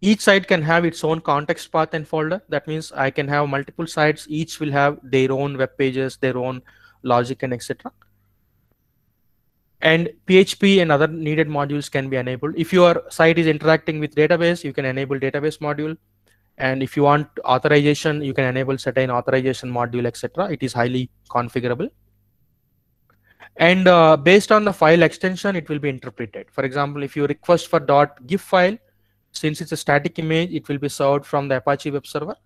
each site can have its own context path and folder. That means I can have multiple sites. Each will have their own web pages, their own logic and etc. And PHP and other needed modules can be enabled. If your site is interacting with database, you can enable database module. And if you want authorization, you can enable certain authorization module, etc. It is highly configurable and uh, based on the file extension it will be interpreted for example if you request for dot gif file since it's a static image, it will be served from the Apache web server.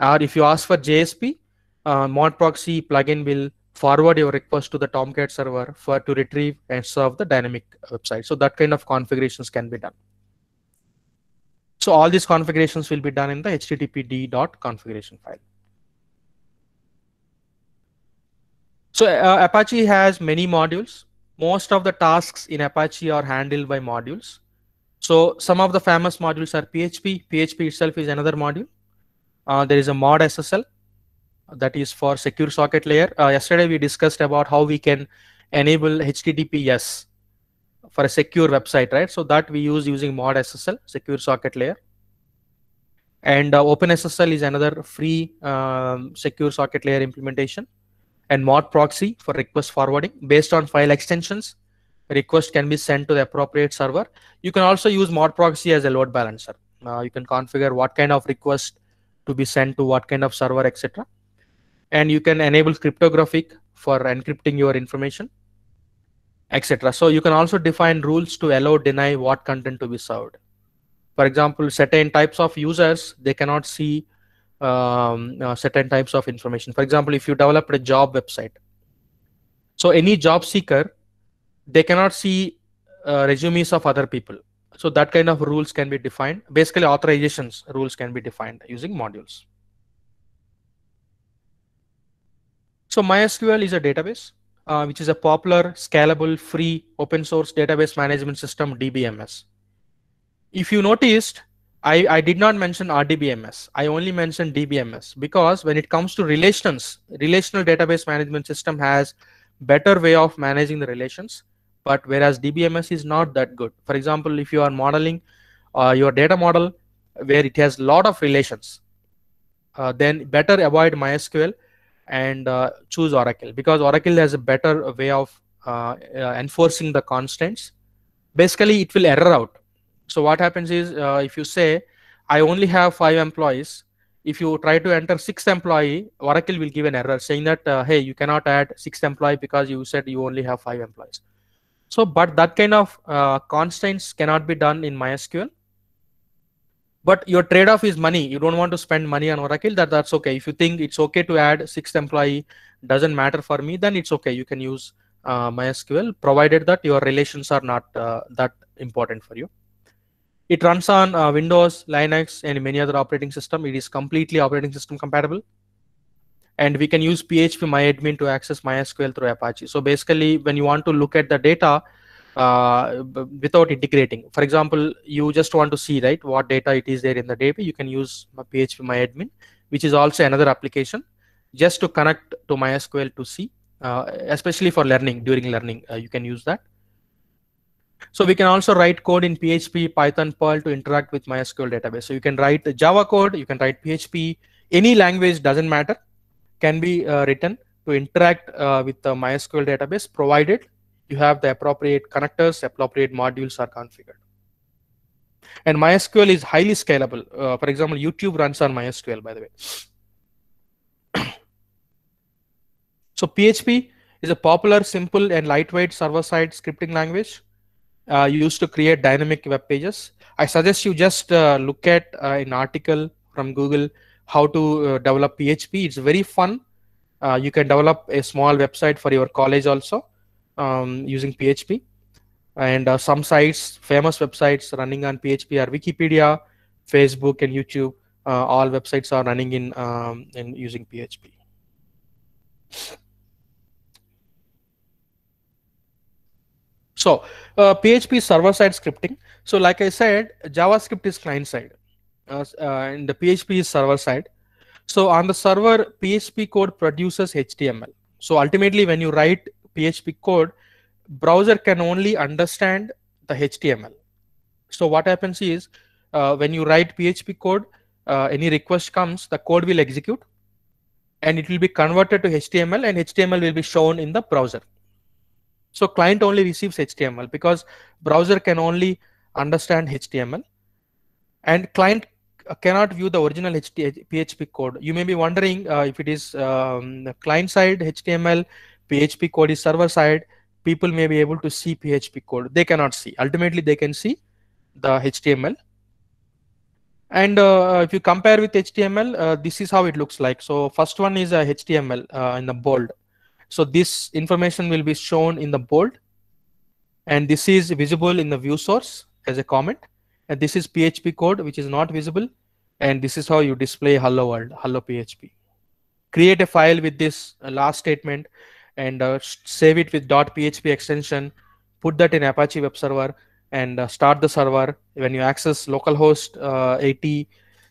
Or if you ask for JSP, uh, mod proxy plugin will forward your request to the Tomcat server for to retrieve and serve the dynamic website. So that kind of configurations can be done. So all these configurations will be done in the httpd.configuration file. So uh, Apache has many modules. Most of the tasks in Apache are handled by modules. So some of the famous modules are PHP. PHP itself is another module. Uh, there is a mod SSL that is for secure socket layer. Uh, yesterday we discussed about how we can enable HTTPS for a secure website, right? So that we use using mod SSL, secure socket layer. And uh, OpenSSL is another free um, secure socket layer implementation and mod proxy for request forwarding based on file extensions request can be sent to the appropriate server. You can also use mod proxy as a load balancer. Uh, you can configure what kind of request to be sent to what kind of server, etc. And you can enable cryptographic for encrypting your information, etc. So you can also define rules to allow, deny what content to be served. For example, certain types of users, they cannot see um, uh, certain types of information. For example, if you developed a job website, so any job seeker they cannot see uh, resumes of other people. So that kind of rules can be defined. Basically, authorizations rules can be defined using modules. So MySQL is a database, uh, which is a popular, scalable, free, open source database management system, DBMS. If you noticed, I, I did not mention RDBMS. I only mentioned DBMS because when it comes to relations, relational database management system has better way of managing the relations but whereas dbms is not that good for example if you are modeling uh, your data model where it has a lot of relations uh, then better avoid mysql and uh, choose oracle because oracle has a better way of uh, uh, enforcing the constraints. basically it will error out so what happens is uh, if you say i only have five employees if you try to enter sixth employee oracle will give an error saying that hey you cannot add sixth employee because you said you only have five employees so, but that kind of uh, constraints cannot be done in MySQL. But your trade-off is money. You don't want to spend money on Oracle. That that's okay. If you think it's okay to add sixth employee, doesn't matter for me. Then it's okay. You can use uh, MySQL provided that your relations are not uh, that important for you. It runs on uh, Windows, Linux, and many other operating system. It is completely operating system compatible and we can use PHP MyAdmin to access MySQL through Apache. So basically, when you want to look at the data uh, without integrating, for example, you just want to see right what data it is there in the db you can use PHP MyAdmin, which is also another application, just to connect to MySQL to see, uh, especially for learning during learning, uh, you can use that. So we can also write code in PHP, Python, Perl to interact with MySQL database. So you can write Java code, you can write PHP, any language doesn't matter can be uh, written to interact uh, with the MySQL database, provided you have the appropriate connectors, appropriate modules are configured. And MySQL is highly scalable. Uh, for example, YouTube runs on MySQL, by the way. so PHP is a popular, simple, and lightweight server-side scripting language uh, used to create dynamic web pages. I suggest you just uh, look at uh, an article from Google how to uh, develop PHP. It's very fun. Uh, you can develop a small website for your college also um, using PHP. And uh, some sites, famous websites running on PHP are Wikipedia, Facebook, and YouTube. Uh, all websites are running in um, in using PHP. So PHP uh, server-side scripting. So like I said, JavaScript is client-side uh, and uh, the PHP is server side. So on the server, PHP code produces HTML. So ultimately, when you write PHP code, browser can only understand the HTML. So what happens is uh, when you write PHP code, uh, any request comes, the code will execute and it will be converted to HTML and HTML will be shown in the browser. So client only receives HTML because browser can only understand HTML and client uh, cannot view the original PHP code. You may be wondering uh, if it is um, client-side HTML, PHP code is server-side, people may be able to see PHP code. They cannot see. Ultimately, they can see the HTML. And uh, uh, if you compare with HTML, uh, this is how it looks like. So first one is a HTML uh, in the bold. So this information will be shown in the bold. And this is visible in the view source as a comment and this is PHP code which is not visible and this is how you display hello world hello PHP create a file with this uh, last statement and uh, save it with .php extension put that in Apache web server and uh, start the server when you access localhost uh, 80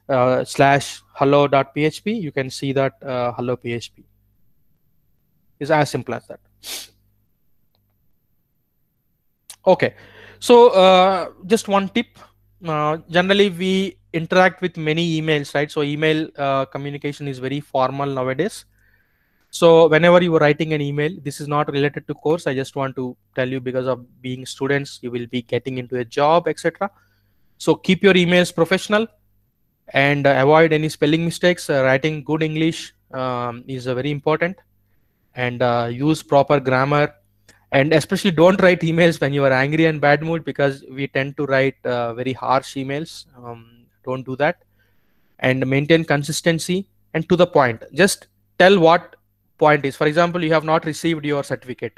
uh, slash hello.php you can see that uh, hello PHP is as simple as that okay so uh, just one tip uh, generally we interact with many emails, right? So email uh, communication is very formal nowadays. So whenever you are writing an email, this is not related to course. I just want to tell you because of being students, you will be getting into a job, etc. So keep your emails professional and uh, avoid any spelling mistakes. Uh, writing good English um, is very important and uh, use proper grammar and especially don't write emails when you are angry and bad mood because we tend to write uh, very harsh emails um, don't do that and maintain consistency and to the point just tell what point is for example you have not received your certificate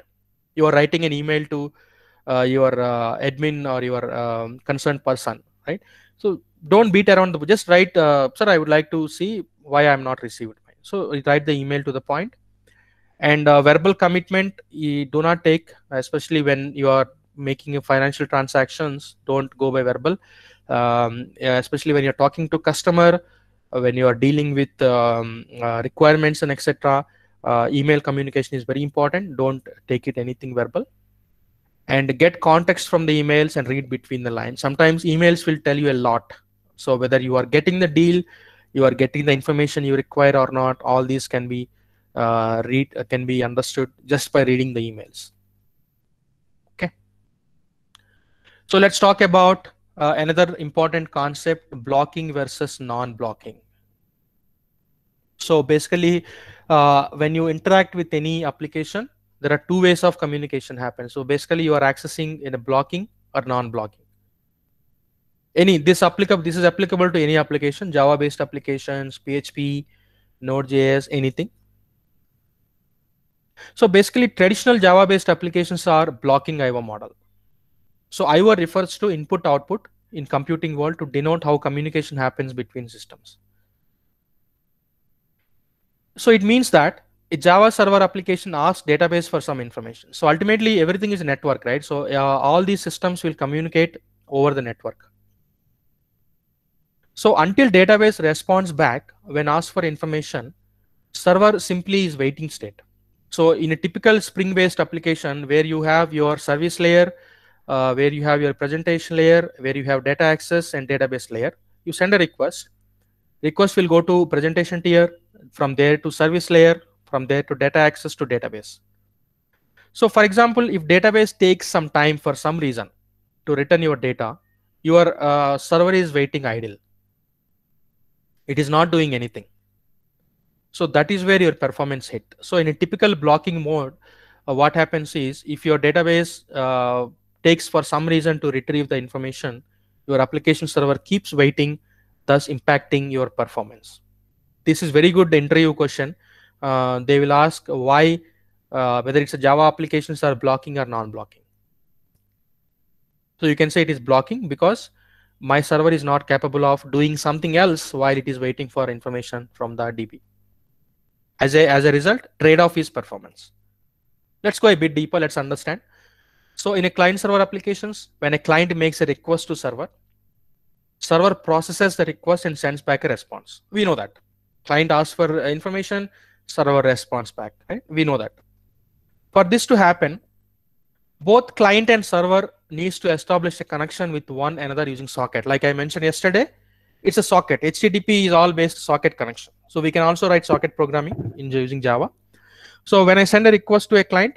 you are writing an email to uh, your uh, admin or your um, concerned person right so don't beat around the just write uh, sir i would like to see why i am not received so write the email to the point and uh, verbal commitment you do not take especially when you are making financial transactions don't go by verbal um, especially when you're talking to customer uh, when you are dealing with um, uh, requirements and etc uh, email communication is very important don't take it anything verbal and get context from the emails and read between the lines sometimes emails will tell you a lot so whether you are getting the deal you are getting the information you require or not all these can be uh, read uh, can be understood just by reading the emails. Okay. So let's talk about uh, another important concept, blocking versus non-blocking. So basically, uh, when you interact with any application, there are two ways of communication happen. So basically you are accessing in a blocking or non-blocking. Any this applicable this is applicable to any application, Java-based applications, PHP, Node.js, anything. So basically, traditional Java-based applications are blocking I/O model. So I/O refers to input-output in computing world to denote how communication happens between systems. So it means that a Java server application asks database for some information. So ultimately, everything is network, right? So uh, all these systems will communicate over the network. So until database responds back when asked for information, server simply is waiting state. So in a typical Spring-based application where you have your service layer, uh, where you have your presentation layer, where you have data access and database layer, you send a request. Request will go to presentation tier, from there to service layer, from there to data access to database. So for example, if database takes some time for some reason to return your data, your uh, server is waiting idle. It is not doing anything. So that is where your performance hit. So in a typical blocking mode, uh, what happens is if your database uh, takes for some reason to retrieve the information, your application server keeps waiting, thus impacting your performance. This is very good interview question. Uh, they will ask why, uh, whether it's a Java applications are blocking or non-blocking. So you can say it is blocking because my server is not capable of doing something else while it is waiting for information from the DB. As a, as a result, trade-off is performance. Let's go a bit deeper. Let's understand. So in a client server applications, when a client makes a request to server, server processes the request and sends back a response. We know that. Client asks for information, server responds back. Right? We know that. For this to happen, both client and server needs to establish a connection with one another using socket. Like I mentioned yesterday, it's a socket. HTTP is all based socket connection. So we can also write socket programming in using Java. So when I send a request to a client,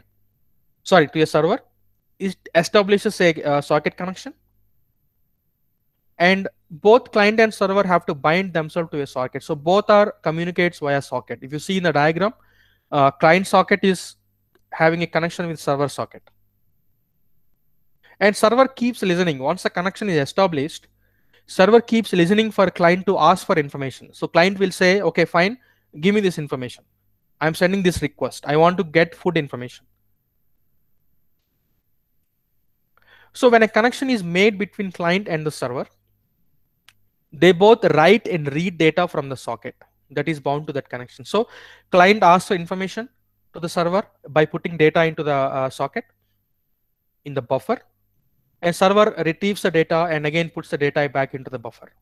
sorry, to a server, it establishes a uh, socket connection. And both client and server have to bind themselves to a socket. So both are communicates via socket. If you see in the diagram, uh, client socket is having a connection with server socket. And server keeps listening. Once the connection is established, server keeps listening for client to ask for information so client will say okay fine give me this information i'm sending this request i want to get food information so when a connection is made between client and the server they both write and read data from the socket that is bound to that connection so client asks for information to the server by putting data into the uh, socket in the buffer and server retrieves the data and again puts the data back into the buffer.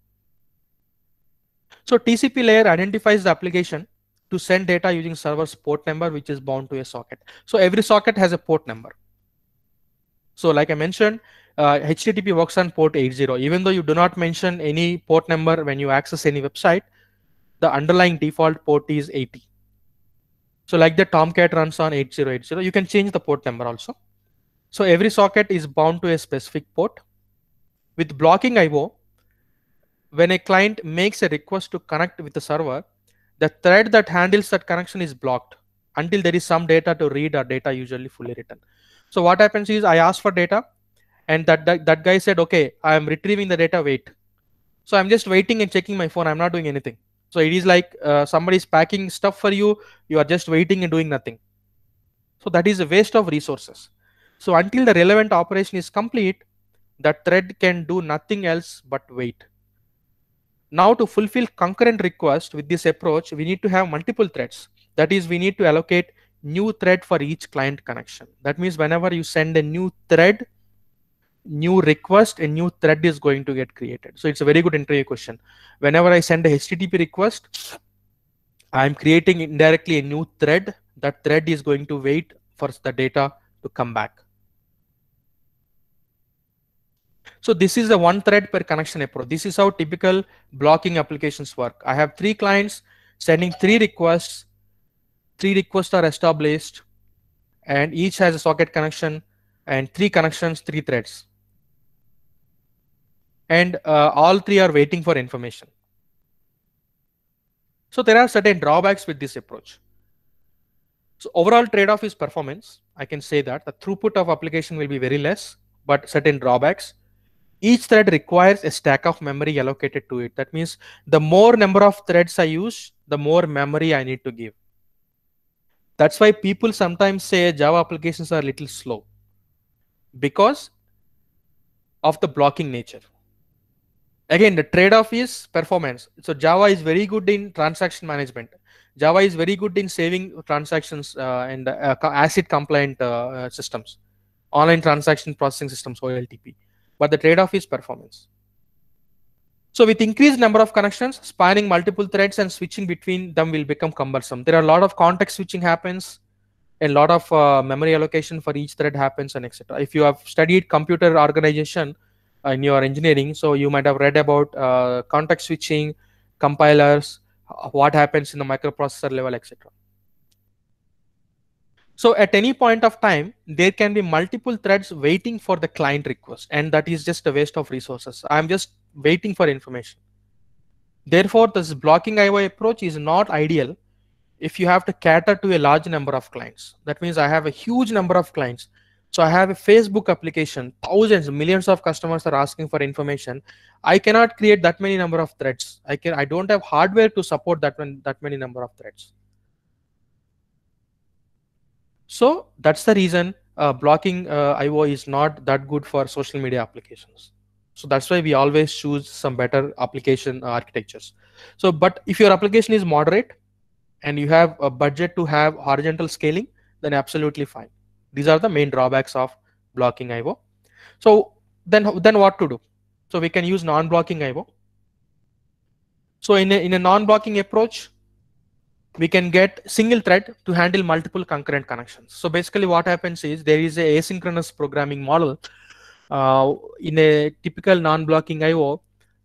So TCP layer identifies the application to send data using server's port number, which is bound to a socket. So every socket has a port number. So like I mentioned, uh, HTTP works on port 80. Even though you do not mention any port number when you access any website, the underlying default port is 80. So like the Tomcat runs on 8080, you can change the port number also. So every socket is bound to a specific port. With blocking IO, when a client makes a request to connect with the server, the thread that handles that connection is blocked until there is some data to read or data usually fully written. So what happens is I ask for data and that, that, that guy said, okay, I am retrieving the data, wait. So I'm just waiting and checking my phone. I'm not doing anything. So it is like uh, somebody is packing stuff for you. You are just waiting and doing nothing. So that is a waste of resources. So until the relevant operation is complete, the thread can do nothing else but wait. Now to fulfill concurrent request with this approach, we need to have multiple threads. That is, we need to allocate new thread for each client connection. That means whenever you send a new thread, new request, a new thread is going to get created. So it's a very good interview question. Whenever I send a HTTP request, I'm creating indirectly a new thread. That thread is going to wait for the data to come back. So this is the one thread per connection approach. This is how typical blocking applications work. I have three clients sending three requests. Three requests are established and each has a socket connection and three connections, three threads. And uh, all three are waiting for information. So there are certain drawbacks with this approach. So overall trade-off is performance. I can say that the throughput of application will be very less, but certain drawbacks each thread requires a stack of memory allocated to it. That means the more number of threads I use, the more memory I need to give. That's why people sometimes say Java applications are a little slow because of the blocking nature. Again, the trade-off is performance. So Java is very good in transaction management. Java is very good in saving transactions uh, and uh, ACID compliant uh, systems, online transaction processing systems, OLTP but the trade-off is performance. So with increased number of connections, spanning multiple threads and switching between them will become cumbersome. There are a lot of context switching happens, a lot of uh, memory allocation for each thread happens and etc. If you have studied computer organization uh, in your engineering, so you might have read about uh, context switching, compilers, uh, what happens in the microprocessor level, etc. So at any point of time, there can be multiple threads waiting for the client request, and that is just a waste of resources. I'm just waiting for information. Therefore, this blocking IO approach is not ideal if you have to cater to a large number of clients. That means I have a huge number of clients. So I have a Facebook application, thousands, millions of customers are asking for information. I cannot create that many number of threads. I can I don't have hardware to support that one, that many number of threads. So that's the reason uh, blocking uh, IO is not that good for social media applications. So that's why we always choose some better application uh, architectures. So, but if your application is moderate and you have a budget to have horizontal scaling, then absolutely fine. These are the main drawbacks of blocking IO. So then, then what to do? So we can use non-blocking IO. So in a, in a non-blocking approach, we can get single thread to handle multiple concurrent connections. So basically what happens is there is a asynchronous programming model. Uh, in a typical non-blocking IO,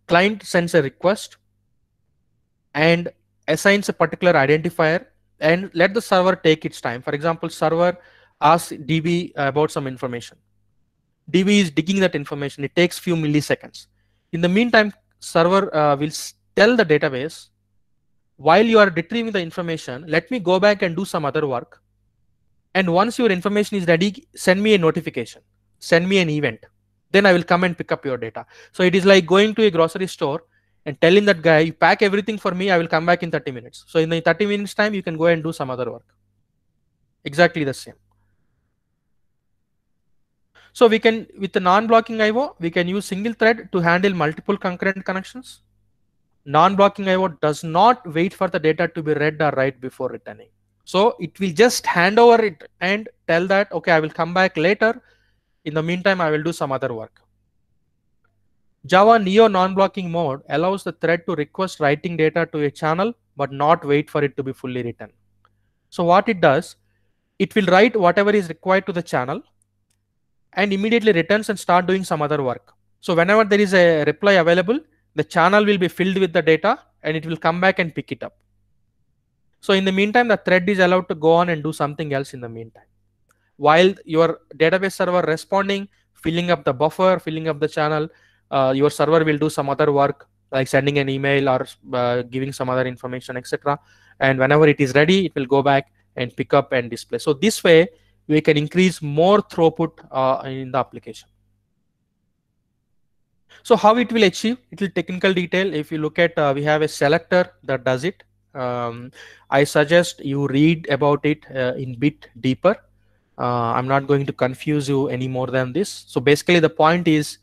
client sends a request and assigns a particular identifier and let the server take its time. For example, server asks DB about some information. DB is digging that information. It takes few milliseconds. In the meantime, server uh, will tell the database while you are retrieving the information, let me go back and do some other work. And once your information is ready, send me a notification, send me an event. Then I will come and pick up your data. So it is like going to a grocery store and telling that guy, pack everything for me, I will come back in 30 minutes. So in the 30 minutes time, you can go and do some other work. Exactly the same. So we can, with the non-blocking IO, we can use single thread to handle multiple concurrent connections non-blocking IO does not wait for the data to be read or write before returning. So it will just hand over it and tell that, okay, I will come back later. In the meantime, I will do some other work. Java Neo non-blocking mode allows the thread to request writing data to a channel, but not wait for it to be fully written. So what it does, it will write whatever is required to the channel and immediately returns and start doing some other work. So whenever there is a reply available, the channel will be filled with the data and it will come back and pick it up. So in the meantime, the thread is allowed to go on and do something else in the meantime. While your database server responding, filling up the buffer, filling up the channel, uh, your server will do some other work like sending an email or uh, giving some other information, etc. And whenever it is ready, it will go back and pick up and display. So this way, we can increase more throughput uh, in the application. So how it will achieve? It will technical detail. If you look at, uh, we have a selector that does it. Um, I suggest you read about it uh, in bit deeper. Uh, I'm not going to confuse you any more than this. So basically the point is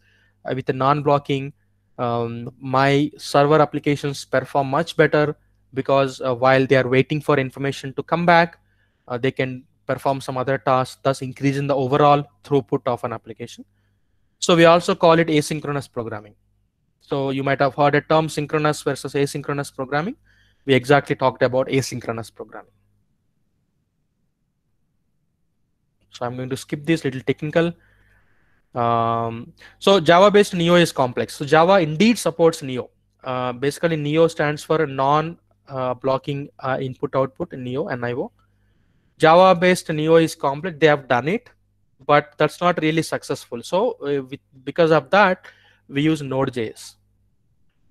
uh, with the non-blocking, um, my server applications perform much better because uh, while they are waiting for information to come back, uh, they can perform some other tasks, thus increasing the overall throughput of an application. So we also call it asynchronous programming. So you might have heard a term synchronous versus asynchronous programming. We exactly talked about asynchronous programming. So I'm going to skip this little technical. Um, so Java-based Neo is complex. So Java indeed supports Neo. Uh, basically, Neo stands for non-blocking uh, uh input-output, Neo, NIO. Java-based Neo is complex. They have done it but that's not really successful. So uh, with, because of that, we use Node.js.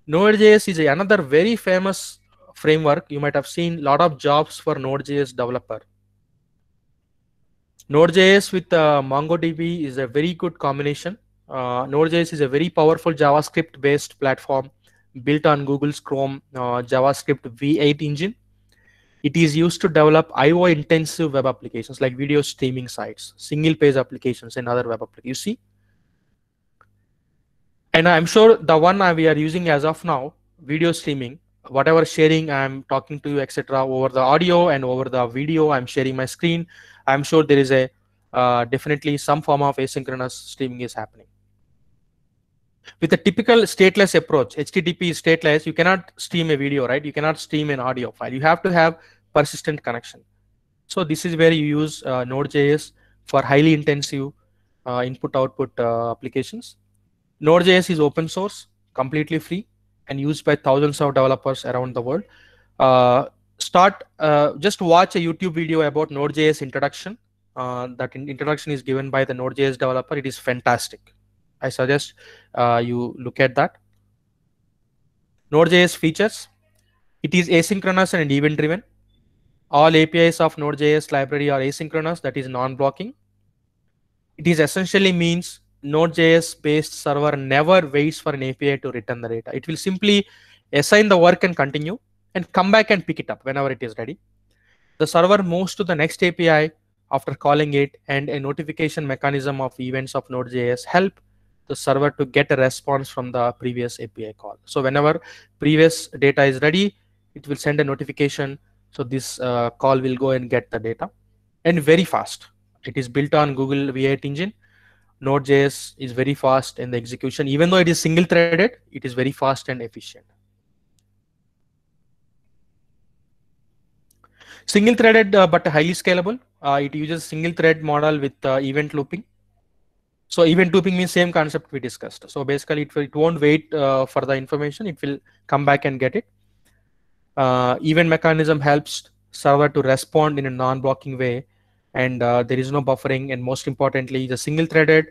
Node.js is another very famous framework. You might have seen a lot of jobs for Node.js developer. Node.js with uh, MongoDB is a very good combination. Uh, Node.js is a very powerful JavaScript-based platform built on Google's Chrome uh, JavaScript V8 engine it is used to develop IO intensive web applications like video streaming sites, single page applications and other web applications. You see? And I'm sure the one we are using as of now, video streaming, whatever sharing I'm talking to you, etc. over the audio and over the video, I'm sharing my screen. I'm sure there is a uh, definitely some form of asynchronous streaming is happening with a typical stateless approach, HTTP is stateless, you cannot stream a video, right? You cannot stream an audio file. You have to have persistent connection. So this is where you use uh, Node.js for highly intensive uh, input-output uh, applications. Node.js is open source, completely free, and used by thousands of developers around the world. Uh, start, uh, just watch a YouTube video about Node.js introduction. Uh, that in introduction is given by the Node.js developer. It is fantastic. I suggest uh, you look at that. Node.js features. It is asynchronous and event driven. All APIs of Node.js library are asynchronous, that is non-blocking. It is essentially means Node.js based server never waits for an API to return the data. It will simply assign the work and continue and come back and pick it up whenever it is ready. The server moves to the next API after calling it and a notification mechanism of events of Node.js help the server to get a response from the previous API call. So whenever previous data is ready, it will send a notification. So this uh, call will go and get the data and very fast. It is built on Google V8 engine. Node.js is very fast in the execution. Even though it is single threaded, it is very fast and efficient. Single threaded, uh, but highly scalable. Uh, it uses single thread model with uh, event looping so event looping means same concept we discussed so basically it, will, it won't wait uh, for the information it will come back and get it uh, event mechanism helps server to respond in a non-blocking way and uh, there is no buffering and most importantly the single threaded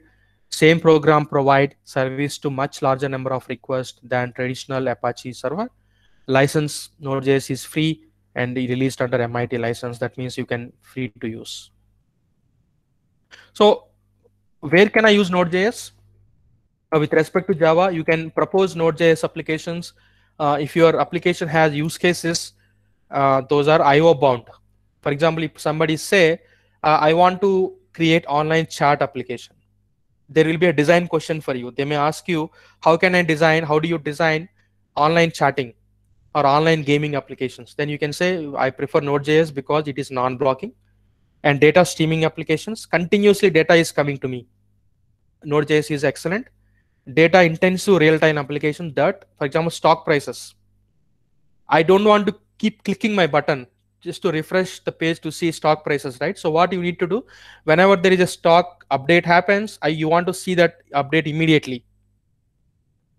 same program provide service to much larger number of requests than traditional apache server license node.js is free and released under mit license that means you can free to use so where can I use Node.js? Uh, with respect to Java, you can propose Node.js applications. Uh, if your application has use cases, uh, those are IO bound. For example, if somebody say, uh, I want to create online chat application, there will be a design question for you. They may ask you, how can I design? How do you design online chatting or online gaming applications? Then you can say, I prefer Node.js because it is non-blocking and data streaming applications. Continuously data is coming to me. Node.js is excellent. Data intensive real-time application that, for example, stock prices. I don't want to keep clicking my button just to refresh the page to see stock prices, right? So what you need to do, whenever there is a stock update happens, I, you want to see that update immediately.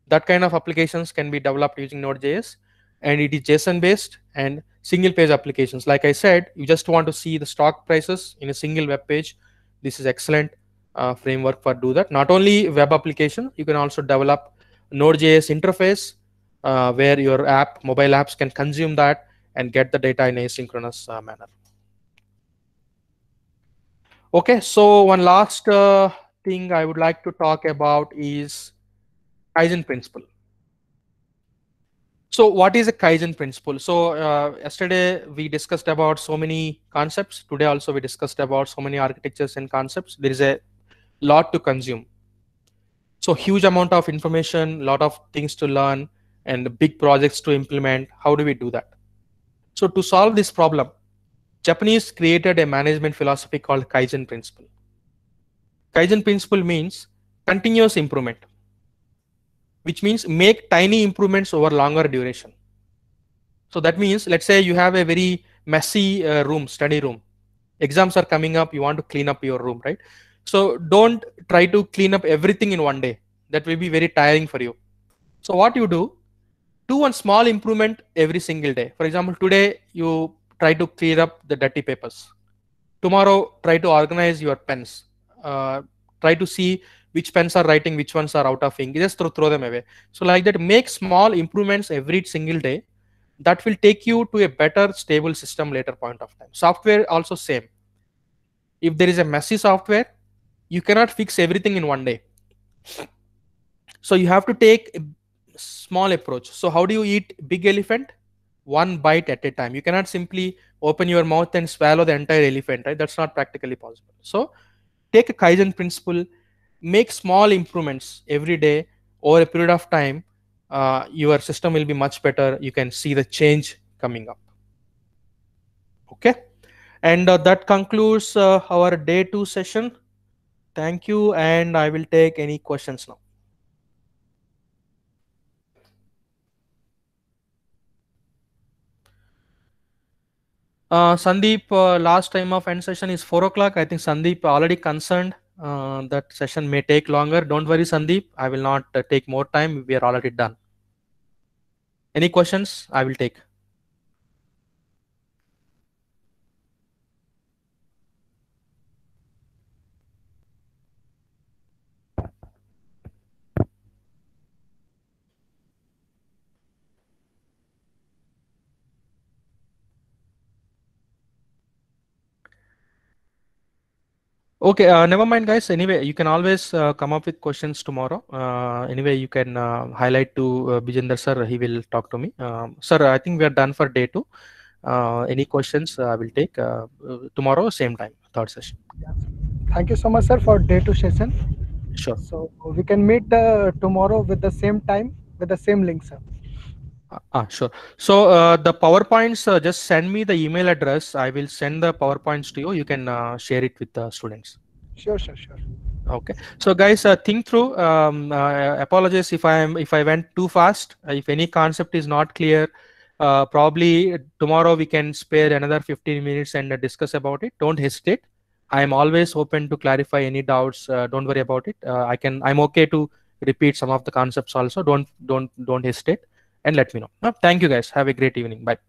That kind of applications can be developed using Node.js and it is JSON based and single page applications. Like I said, you just want to see the stock prices in a single web page. This is excellent uh, framework for do that. Not only web application, you can also develop Node.js interface uh, where your app, mobile apps can consume that and get the data in asynchronous uh, manner. Okay, so one last uh, thing I would like to talk about is Kaizen principle. So what is a Kaizen principle? So uh, yesterday we discussed about so many concepts. Today also we discussed about so many architectures and concepts. There is a lot to consume. So huge amount of information, lot of things to learn and big projects to implement. How do we do that? So to solve this problem, Japanese created a management philosophy called Kaizen principle. Kaizen principle means continuous improvement which means make tiny improvements over longer duration. So that means, let's say you have a very messy uh, room, study room. Exams are coming up. You want to clean up your room, right? So don't try to clean up everything in one day. That will be very tiring for you. So what you do, do one small improvement every single day. For example, today you try to clear up the dirty papers. Tomorrow, try to organize your pens. Uh, try to see which pens are writing, which ones are out of ink. Just throw, throw them away. So like that, make small improvements every single day. That will take you to a better stable system later point of time. Software also same. If there is a messy software, you cannot fix everything in one day. So you have to take a small approach. So how do you eat big elephant? One bite at a time. You cannot simply open your mouth and swallow the entire elephant, right? That's not practically possible. So take a Kaizen principle, make small improvements every day over a period of time uh, your system will be much better you can see the change coming up okay and uh, that concludes uh, our day two session thank you and i will take any questions now uh, Sandeep, uh, last time of end session is 4 o'clock. I think Sandeep already concerned uh, that session may take longer. Don't worry, Sandeep. I will not uh, take more time. We are already done. Any questions? I will take. Okay, uh, never mind, guys. Anyway, you can always uh, come up with questions tomorrow. Uh, anyway, you can uh, highlight to uh, sir. He will talk to me. Um, sir, I think we are done for day two. Uh, any questions uh, I will take tomorrow, same time, third session. Yeah. Thank you so much, sir, for day two session. Sure. So we can meet the tomorrow with the same time with the same link, sir. Ah, sure. So uh, the PowerPoints, uh, just send me the email address. I will send the PowerPoints to you. You can uh, share it with the students. Sure, sure, sure. Okay. So guys, uh, think through. Um, uh, apologies if I am if I went too fast. Uh, if any concept is not clear, probably tomorrow we can spare another 15 minutes and discuss about it. Don't hesitate. I am always open to clarify any doubts. don't worry about it. I can. I'm okay to repeat some of the concepts also. Don't don't don't hesitate and let me know. Thank you guys. Have a great evening. Bye.